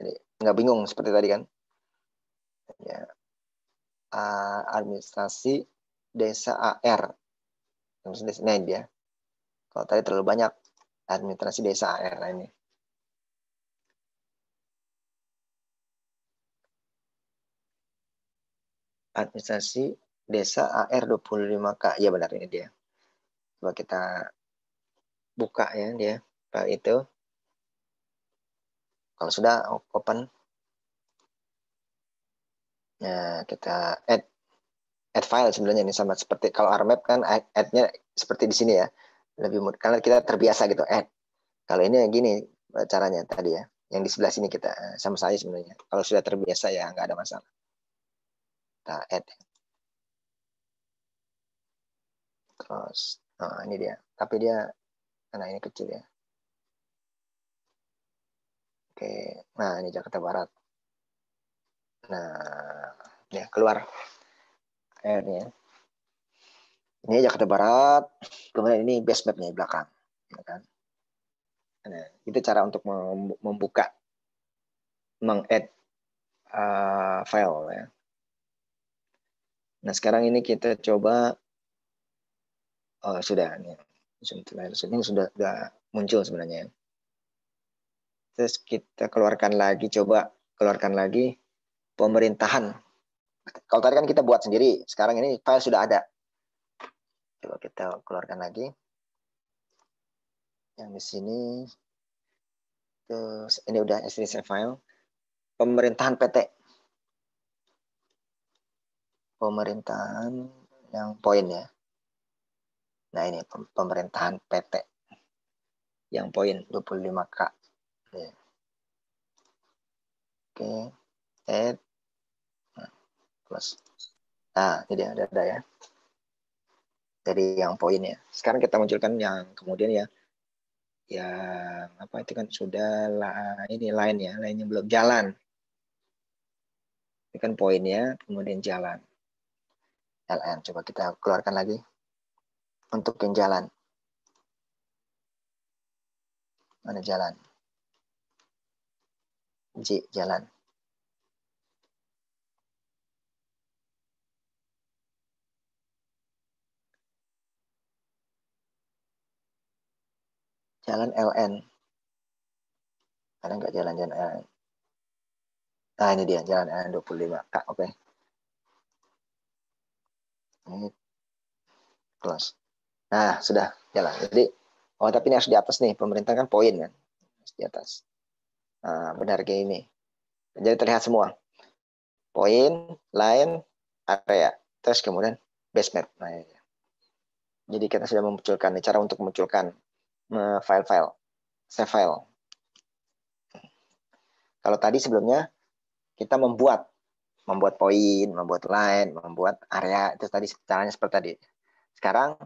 jadi nggak bingung seperti tadi kan ya uh, administrasi desa ar nah ini dia ya. kalau tadi terlalu banyak administrasi desa ar nah ini administrasi desa AR 25K. Ya benar ini dia. Coba kita buka ya dia file itu. Kalau sudah open. Nah, kita add add file sebenarnya ini sama seperti kalau RMAP kan add-nya seperti di sini ya. Lebih mudah karena kita terbiasa gitu add. Kalau ini gini eh, caranya tadi ya. Yang di sebelah sini kita eh, sama saja sebenarnya. Kalau sudah terbiasa ya nggak ada masalah. Kita add. terus nah ini dia tapi dia nah ini kecil ya oke nah ini Jakarta Barat nah ya keluar airnya ini Jakarta Barat kemudian ini base mapnya di belakang ya kan nah itu cara untuk membuka mengedit uh, ah, file ya nah sekarang ini kita coba Oh sudah ini, ini sudah, sudah muncul sebenarnya. Terus kita keluarkan lagi, coba keluarkan lagi pemerintahan. Kalau tadi kan kita buat sendiri, sekarang ini file sudah ada. Coba kita keluarkan lagi. Yang di sini, terus ini udah SDC file. Pemerintahan PT. Pemerintahan yang poin ya. Nah ini pemerintahan PT yang poin 25K. Oke, Oke, add nah, plus. Nah, jadi ada ada ya. Dari yang poinnya. Sekarang kita munculkan yang kemudian ya yang apa itu kan sudah lah ini lain ya, lainnya belum jalan. Ini kan poinnya, kemudian jalan. LN coba kita keluarkan lagi untuk yang jalan. Mana jalan?
J, jalan.
Jalan LN. Karena nggak jalan-jalan LN. Nah, ini dia, jalan LN 25 kak oke. Okay. Ini close. Nah, sudah jalan. Jadi, oh tapi ini harus di atas nih. Pemerintah kan poin kan. Harus di atas. Nah, benar kayak ini. Jadi terlihat semua. Poin, line, area. Terus kemudian base map. Nah, ya. Jadi kita sudah memunculkan cara untuk memunculkan file-file, save file. Kalau tadi sebelumnya kita membuat membuat poin, membuat line, membuat area itu tadi caranya seperti tadi. Sekarang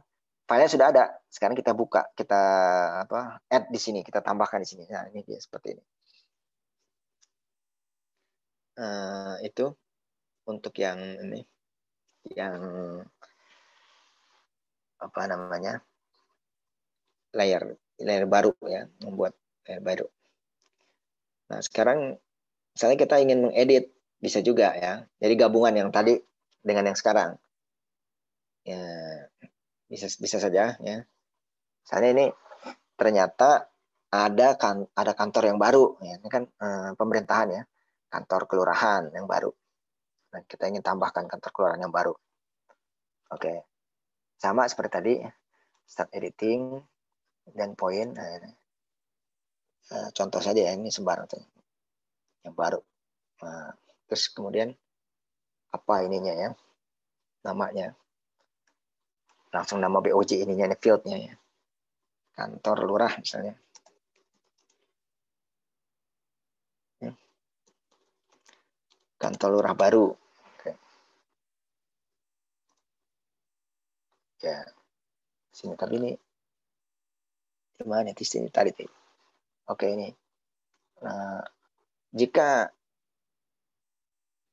filenya sudah ada. Sekarang kita buka, kita apa add di sini, kita tambahkan di sini. Nah, ini dia seperti ini. Uh, itu untuk yang ini yang apa namanya layer layer baru ya membuat layer baru nah sekarang misalnya kita ingin mengedit bisa juga ya jadi gabungan yang tadi dengan yang sekarang ya bisa bisa saja ya misalnya ini ternyata ada kan ada kantor yang baru ya ini kan eh, pemerintahan ya kantor kelurahan yang baru nah, kita ingin tambahkan kantor kelurahan yang baru oke sama seperti tadi start editing dan poin nah, ini. Eh, contoh saja ya ini sembarang yang baru nah, terus kemudian apa ininya ya namanya langsung nama BOJ ininya, ini fieldnya ya. Kantor lurah misalnya. Kantor lurah baru.
Oke. Ya,
sini tapi ini gimana di sini tadi Oke ini. Nah, jika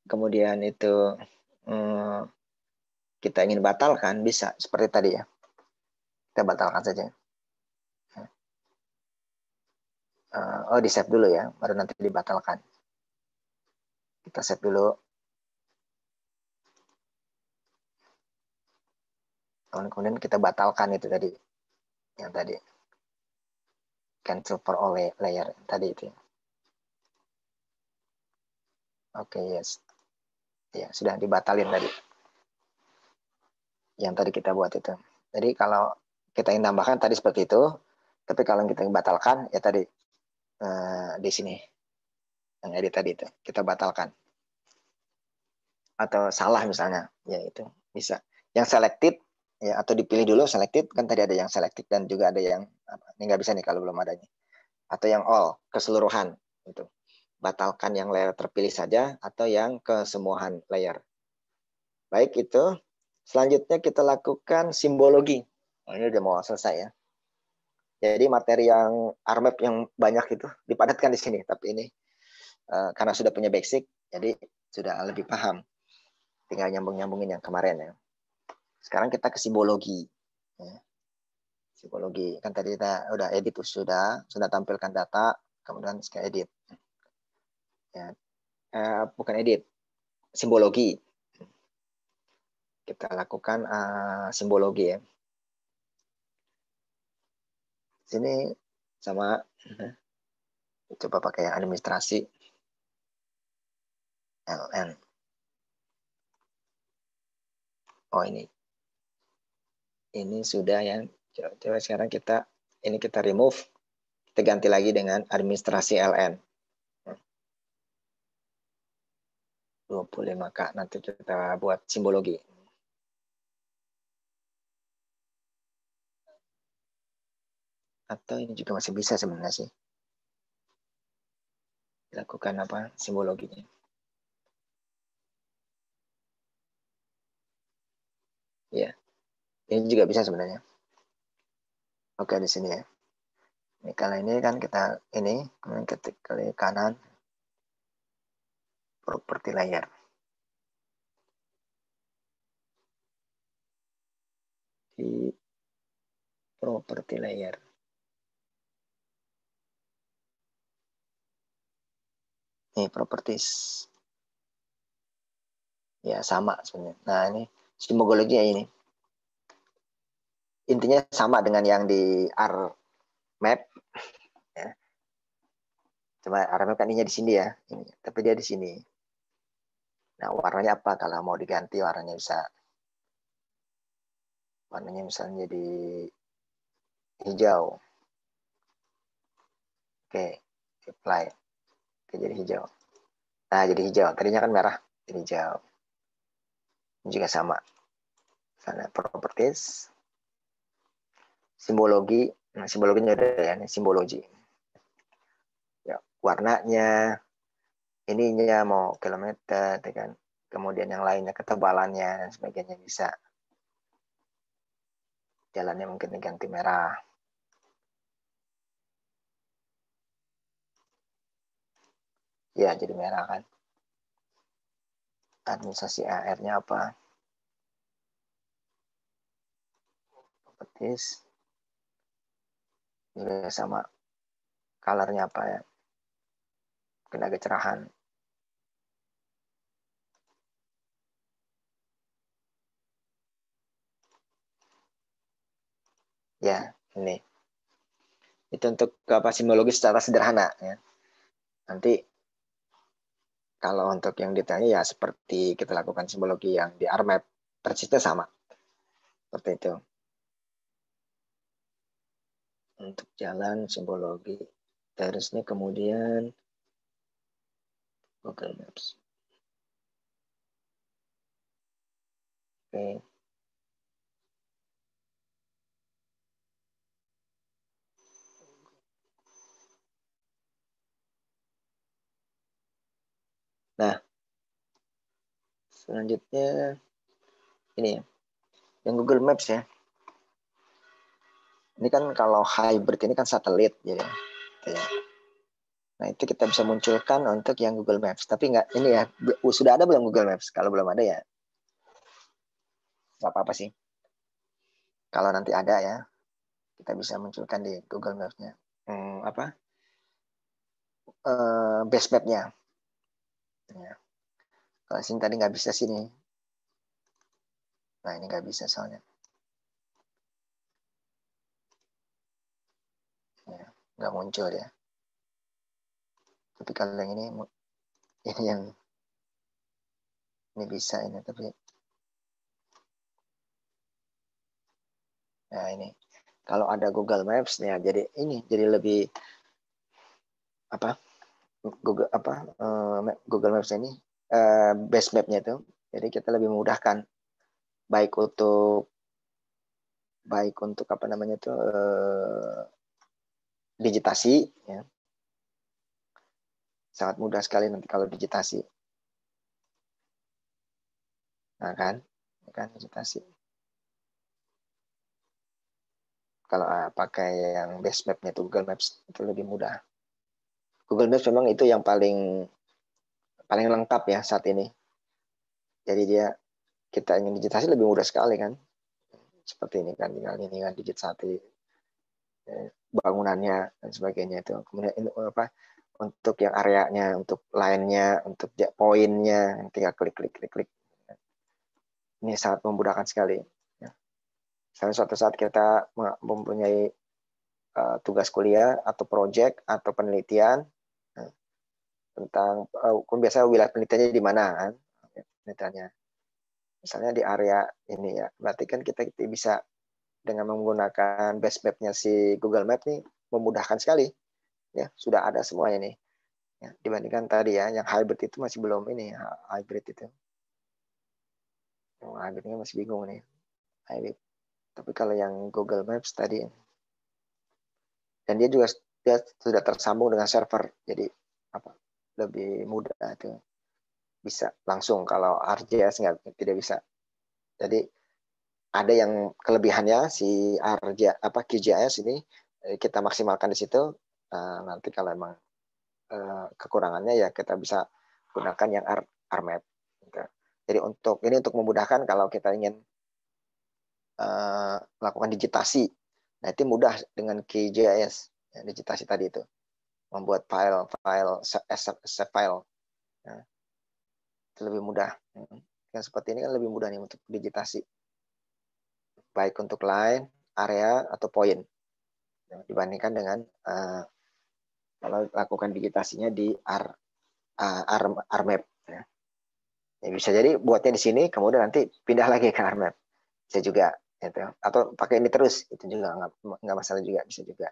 kemudian itu hmm, kita ingin batalkan bisa seperti tadi ya. Kita batalkan saja. Uh, oh di save dulu ya, baru nanti dibatalkan. Kita save dulu. Kemudian kita batalkan itu tadi, yang tadi cancel for all layer tadi itu. Ya. Oke okay, yes, ya sudah dibatalin tadi yang tadi kita buat itu. Jadi kalau kita ingin tambahkan tadi seperti itu, tapi kalau kita batalkan ya tadi eh, di sini yang edit tadi itu kita batalkan atau salah misalnya, ya itu bisa. Yang selected ya atau dipilih dulu selected kan tadi ada yang selected dan juga ada yang ini nggak bisa nih kalau belum adanya atau yang all keseluruhan itu batalkan yang layer terpilih saja atau yang kesemuahan layer baik itu Selanjutnya kita lakukan simbologi. Oh, ini udah mau selesai ya. Jadi materi yang armap yang banyak itu dipadatkan di sini. Tapi ini uh, karena sudah punya basic, jadi sudah lebih paham. Tinggal nyambung-nyambungin yang kemarin ya. Sekarang kita ke simbologi. Ya. Simbologi. Kan tadi kita udah edit sudah, sudah tampilkan data, kemudian scan edit. Ya. Uh, bukan edit, simbologi kita lakukan uh, simbologi ya. Sini sama coba pakai yang administrasi LN. Oh ini. Ini sudah yang coba sekarang kita ini kita remove. Kita ganti lagi dengan administrasi LN. 25K nanti kita buat simbologi. atau ini juga masih bisa sebenarnya sih lakukan apa simbologinya. Ya, ini juga bisa sebenarnya. Oke di sini ya. Ini kalau ini kan kita ini ketik kali kanan properti layar. Di properti layar. nih properties ya sama sebenarnya nah ini simbologi ya ini intinya sama dengan yang di R map ya. cuma R map kan ininya di sini ya ini tapi dia di sini nah warnanya apa kalau mau diganti warnanya bisa warnanya misalnya jadi hijau oke apply Oke, jadi hijau. Nah, jadi hijau. Tadinya kan merah, jadi hijau. Ini juga sama. Sana properties. Simbologi. Nah, simbologinya ada ya, ini simbologi. Ya, warnanya, ininya mau kilometer, ya kan? kemudian yang lainnya ketebalannya dan sebagainya bisa. Jalannya mungkin diganti merah. ya jadi merah kan administrasi AR-nya apa petis juga sama colornya apa ya kena kecerahan ya ini itu untuk apa simbologi secara sederhana ya nanti kalau untuk yang detailnya ya seperti kita lakukan simbologi yang di RMAP, persisnya sama. Seperti itu. Untuk jalan simbologi. Terusnya kemudian Google Maps. Oke. Okay. Nah, selanjutnya ini ya. Yang Google Maps ya. Ini kan kalau hybrid ini kan satelit jadi. Ya. Gitu ya. Nah, itu kita bisa munculkan untuk yang Google Maps. Tapi nggak ini ya, sudah ada belum Google Maps? Kalau belum ada ya nggak apa-apa sih. Kalau nanti ada ya, kita bisa munculkan di Google Maps-nya. Hmm, apa? Uh, base map-nya. Ya. Kalau sini tadi nggak bisa sini. Nah ini nggak bisa soalnya. Ya, nggak muncul ya. Tapi kalau yang ini, ini yang ini bisa ini tapi Nah ini kalau ada Google Maps ya jadi ini jadi lebih apa Google apa uh, Google Maps ini uh, base mapnya itu jadi kita lebih memudahkan baik untuk baik untuk apa namanya itu uh, digitasi ya sangat mudah sekali nanti kalau digitasi nah kan ya kan digitasi kalau uh, pakai yang base mapnya itu Google Maps itu lebih mudah Google Maps memang itu yang paling paling lengkap ya saat ini. Jadi dia kita ingin digitasi lebih mudah sekali kan. Seperti ini kan tinggal ini kan digit satu eh, bangunannya dan sebagainya itu. Kemudian eh, apa untuk yang areanya, untuk lainnya, untuk poinnya, tinggal klik klik klik klik. Ini sangat memudahkan sekali. Ya. Misalnya suatu saat kita mempunyai eh, tugas kuliah atau proyek atau penelitian, tentang uh, biasanya wilayah penelitiannya di mana kan penelitiannya misalnya di area ini ya berarti kan kita, bisa dengan menggunakan base mapnya si Google Map nih memudahkan sekali ya sudah ada semuanya nih ya, dibandingkan tadi ya yang hybrid itu masih belum ini ya, hybrid itu yang hybridnya masih bingung nih hybrid tapi kalau yang Google Maps tadi ya. dan dia juga dia sudah tersambung dengan server jadi apa lebih mudah itu bisa langsung kalau RJS nggak tidak bisa jadi ada yang kelebihannya si RJ apa QGIS ini eh, kita maksimalkan di situ eh, nanti kalau emang eh, kekurangannya ya kita bisa gunakan yang R, RMAP gitu. jadi untuk ini untuk memudahkan kalau kita ingin melakukan digitasi nah itu mudah dengan QGIS ya, digitasi tadi itu membuat file file set eh, file ya. itu lebih mudah ya. yang seperti ini kan lebih mudah nih untuk digitasi baik untuk line area atau point ya, dibandingkan dengan uh, kalau lakukan digitasinya di R, uh, R, RMap. Ya. ya. bisa jadi buatnya di sini, kemudian nanti pindah lagi ke RMap. Bisa juga. itu Atau pakai ini terus, itu juga nggak masalah juga, bisa juga.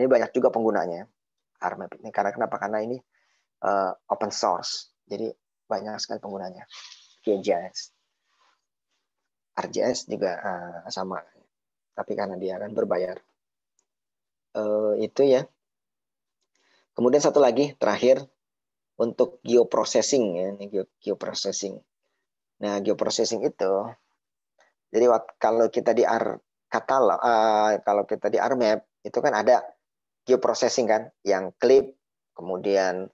Ini banyak juga penggunanya. Armap ini karena kenapa? Karena ini uh, open source. Jadi banyak sekali penggunanya. JS. RJS juga uh, sama. Tapi karena dia kan berbayar. Uh, itu ya. Kemudian satu lagi terakhir untuk geoprocessing ya, ini geoprocessing. Nah, geoprocessing itu jadi kalau kita di R katalog uh, kalau kita di RMAP itu kan ada geoprocessing kan, yang clip, kemudian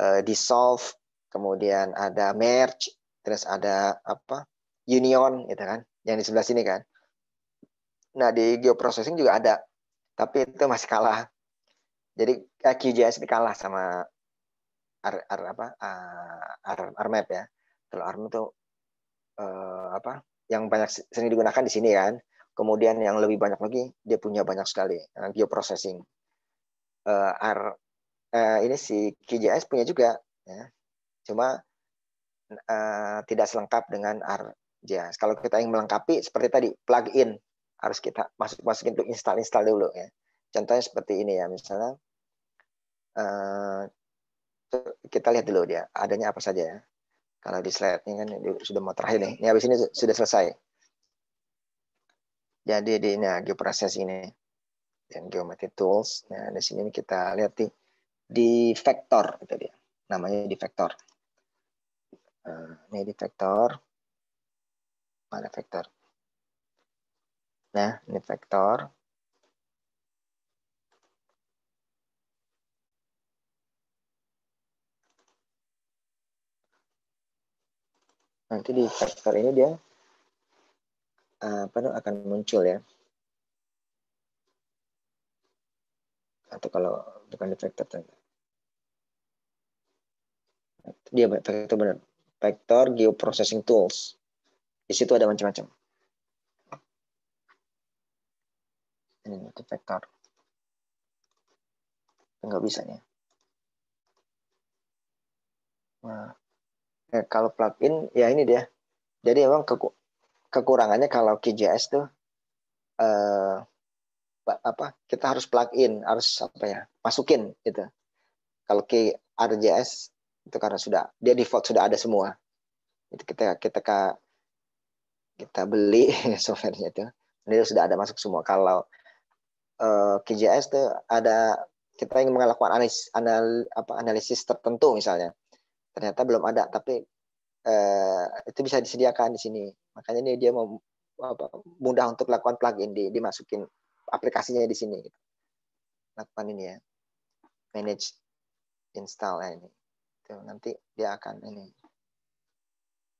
uh, dissolve, kemudian ada merge, terus ada apa union gitu kan, yang di sebelah sini kan. Nah di geoprocessing juga ada, tapi itu masih kalah. Jadi eh, QGIS ini kalah sama R, R apa eh, R, map ya. Kalau RMAP itu uh, apa yang banyak sering digunakan di sini kan. Kemudian yang lebih banyak lagi dia punya banyak sekali uh, geoprocessing uh, eh, R, uh, eh, ini si QGIS punya juga, ya. cuma uh, tidak selengkap dengan RJS. Kalau kita ingin melengkapi seperti tadi plugin harus kita masuk masukin untuk install install dulu ya. Contohnya seperti ini ya misalnya uh, kita lihat dulu dia adanya apa saja ya. Kalau di slide ini kan sudah mau terakhir nih. Ini habis ini sudah selesai. Jadi di ini ya, proses ini dan geometry tools. Nah, di sini kita lihat nih, di vektor itu dia. Namanya di vektor. Eh, ini di vektor. Mana vektor? Nah, ini vektor. Nanti di vektor ini dia eh, apa akan muncul ya atau kalau bukan di vektor ternyata. Dia vektor benar. Vektor Geoprocessing Tools. Di situ ada macam-macam. Ini itu vektor. Enggak bisa ya. Nah, eh, kalau plugin ya ini dia. Jadi emang keku kekurangannya kalau QGIS tuh eh, apa kita harus plug in harus apa ya masukin gitu kalau ke RJS itu karena sudah dia default sudah ada semua itu kita kita kita beli *laughs* softwarenya itu ini sudah ada masuk semua kalau uh, KJS itu ada kita ingin melakukan analis, anal, apa, analisis tertentu misalnya ternyata belum ada tapi uh, itu bisa disediakan di sini makanya ini dia mau apa, mudah untuk lakukan plugin di dimasukin aplikasinya di sini. Lakukan gitu. ini ya. Manage install ya ini. Tuh, nanti dia akan ini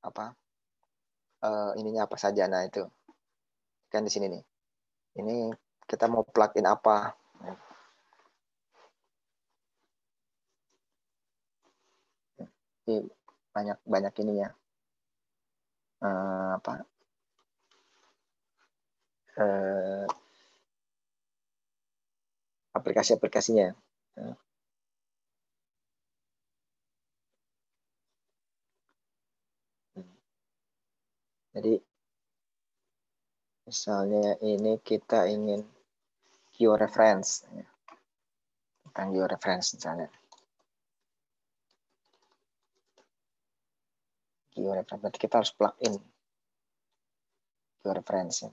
apa? Uh, ininya apa saja nah itu. Kan di sini nih. Ini kita mau plugin apa? Ini banyak banyak ininya. Uh, apa? aplikasi-aplikasinya. Nah. Jadi misalnya ini kita ingin georeference ya. tentang georeference misalnya. Georeference berarti kita harus plug in georeference. Ya.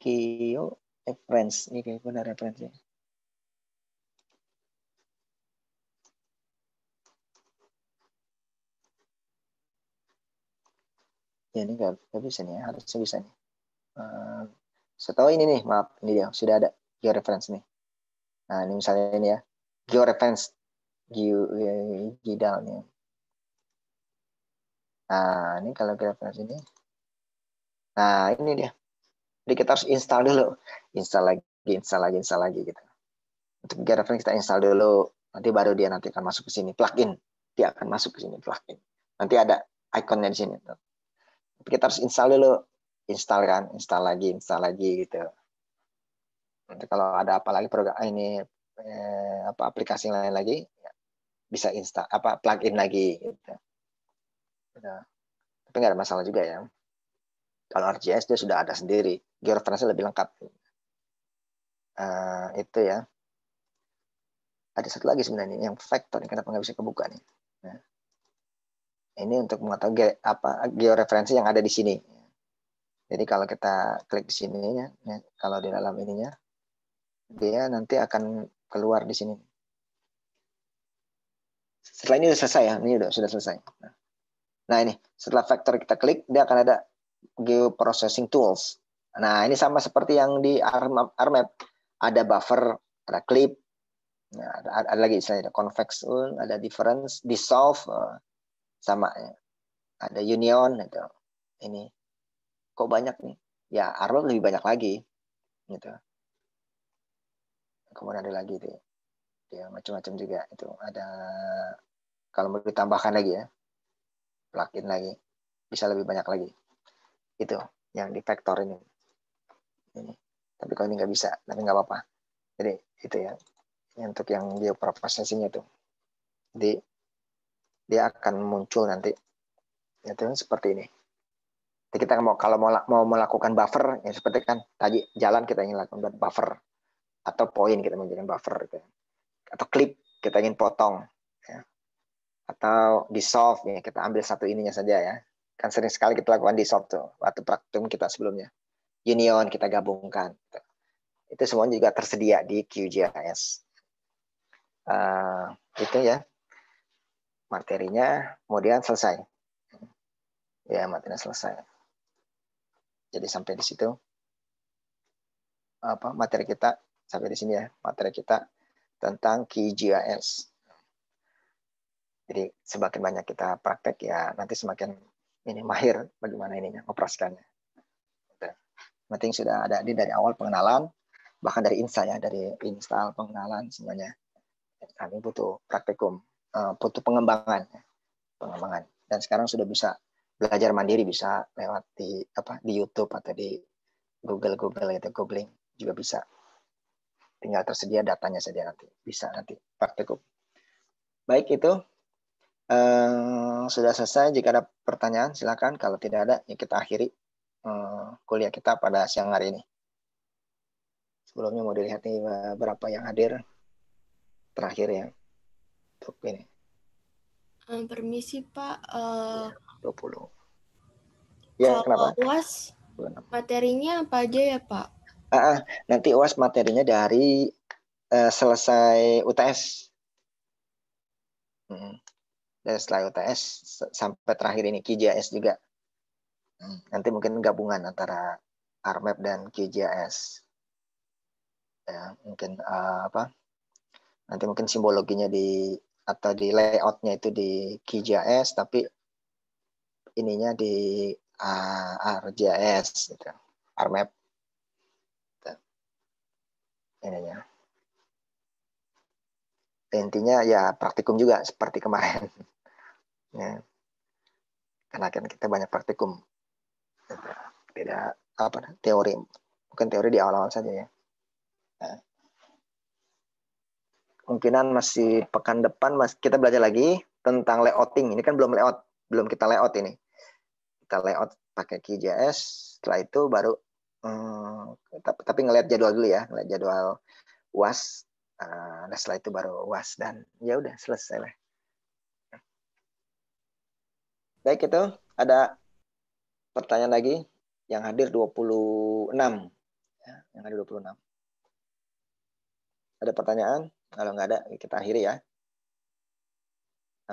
Geo reference ini kayak benar referensinya ya ini nggak, nggak bisa nih ya. harusnya bisa nih uh, setahu ini nih maaf ini dia sudah ada geo reference nih nah ini misalnya ini ya reference geo ya, ya, gidal nih nah ini kalau geo reference ini nah ini dia jadi kita harus install dulu, install lagi, install lagi, install lagi gitu. Untuk Get Reference kita install dulu, nanti baru dia nanti akan masuk ke sini plugin. Dia akan masuk ke sini plugin. Nanti ada ikonnya di sini. Tapi kita harus install dulu, install kan, install lagi, install lagi gitu. Nanti kalau ada apa lagi program ah, ini eh, apa aplikasi lain lagi ya, bisa install apa plugin lagi gitu. Nah, tapi nggak ada masalah juga ya. Kalau RGS dia sudah ada sendiri, Georeferensi lebih lengkap. Uh, itu ya. Ada satu lagi sebenarnya yang faktor yang kenapa nggak bisa kebuka nih? Nah, ini untuk mengetahui ge apa georeferensi yang ada di sini. Jadi kalau kita klik di sini ya, ya kalau di dalam ininya, dia nanti akan keluar di sini. Setelah ini sudah selesai ya, ini sudah sudah selesai. Nah, nah ini setelah vektor kita klik, dia akan ada geoprocessing tools. Nah, ini sama seperti yang di RMAP. Ada buffer, ada clip, nah, ada, ada lagi istilahnya, ada convex, ada difference, dissolve, eh, sama. Ya. Ada union, gitu. Ini. Kok banyak nih? Ya, RMAP lebih banyak lagi. Gitu. Kemudian ada lagi itu ya macam-macam juga itu ada kalau mau ditambahkan lagi ya plugin lagi bisa lebih banyak lagi itu yang di vektor ini. ini. Tapi kalau ini nggak bisa, tapi nggak apa-apa. Jadi itu ya untuk yang geoprocessingnya itu. Jadi dia akan muncul nanti ya, itu kan seperti ini. Jadi kita mau kalau mau mau melakukan buffer ya seperti kan tadi jalan kita ingin lakukan buffer atau poin kita menjadikan buffer gitu. Ya. atau clip kita ingin potong ya. atau dissolve ya kita ambil satu ininya saja ya Kan sering sekali kita lakukan di soft tuh, waktu praktum kita sebelumnya. Union kita gabungkan. Itu semuanya juga tersedia di QGIS. Uh, eh, itu ya materinya, kemudian selesai. Ya, materinya selesai. Jadi sampai di situ apa materi kita sampai di sini ya, materi kita tentang QGIS. Jadi semakin banyak kita praktek ya nanti semakin ini mahir bagaimana ininya operasikannya. Gitu. Penting sudah ada ini dari awal pengenalan, bahkan dari insta ya, dari install pengenalan semuanya. Kami butuh praktikum, eh, butuh pengembangan, ya, pengembangan. Dan sekarang sudah bisa belajar mandiri bisa lewat di apa di YouTube atau di Google Google itu Googling juga bisa. Tinggal tersedia datanya saja nanti, bisa nanti praktikum. Baik itu Uh, sudah selesai. Jika ada pertanyaan, silakan. Kalau tidak ada, ya kita akhiri uh, kuliah kita pada siang hari ini. Sebelumnya mau dilihat nih eh, berapa yang hadir terakhir ya untuk ini. permisi Pak. Uh, ya, 20. Ya, kenapa? UAS materinya apa aja ya Pak? Uh, uh, nanti UAS materinya dari uh, selesai UTS. Hmm dan setelah UTS sampai terakhir ini KJS juga. Hmm, nanti mungkin gabungan antara RMAP dan KJS. Ya, mungkin uh, apa? Nanti mungkin simbologinya di atau di layoutnya itu di KJS tapi ininya di uh, eh, RJS gitu. RMAP gitu. ininya. Intinya ya praktikum juga seperti kemarin. *laughs* ya. karena kan kita banyak praktikum beda apa teori mungkin teori di awal-awal saja ya nah. kemungkinan masih pekan depan mas kita belajar lagi tentang layouting ini kan belum layout belum kita layout ini kita layout pakai QGIS setelah itu baru hmm, eh, tapi, tapi ngelihat jadwal dulu ya ngelihat jadwal uas uh, ah, nah setelah itu baru uas dan ya udah selesai lah Baik itu ada pertanyaan lagi yang hadir 26. Ya, yang hadir 26. Ada pertanyaan? Kalau nggak ada, kita akhiri ya.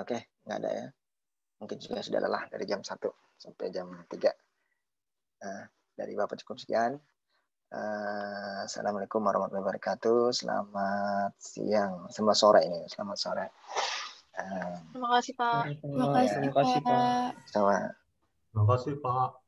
Oke, nggak ada ya. Mungkin juga sudah lelah dari jam 1 sampai jam 3. Nah, dari Bapak cukup sekian. Uh, Assalamualaikum warahmatullahi wabarakatuh. Selamat siang, selamat sore ini. Selamat sore.
Terima kasih Pak.
Terima kasih Pak. Sama. kasih, Terima
kasih Pak.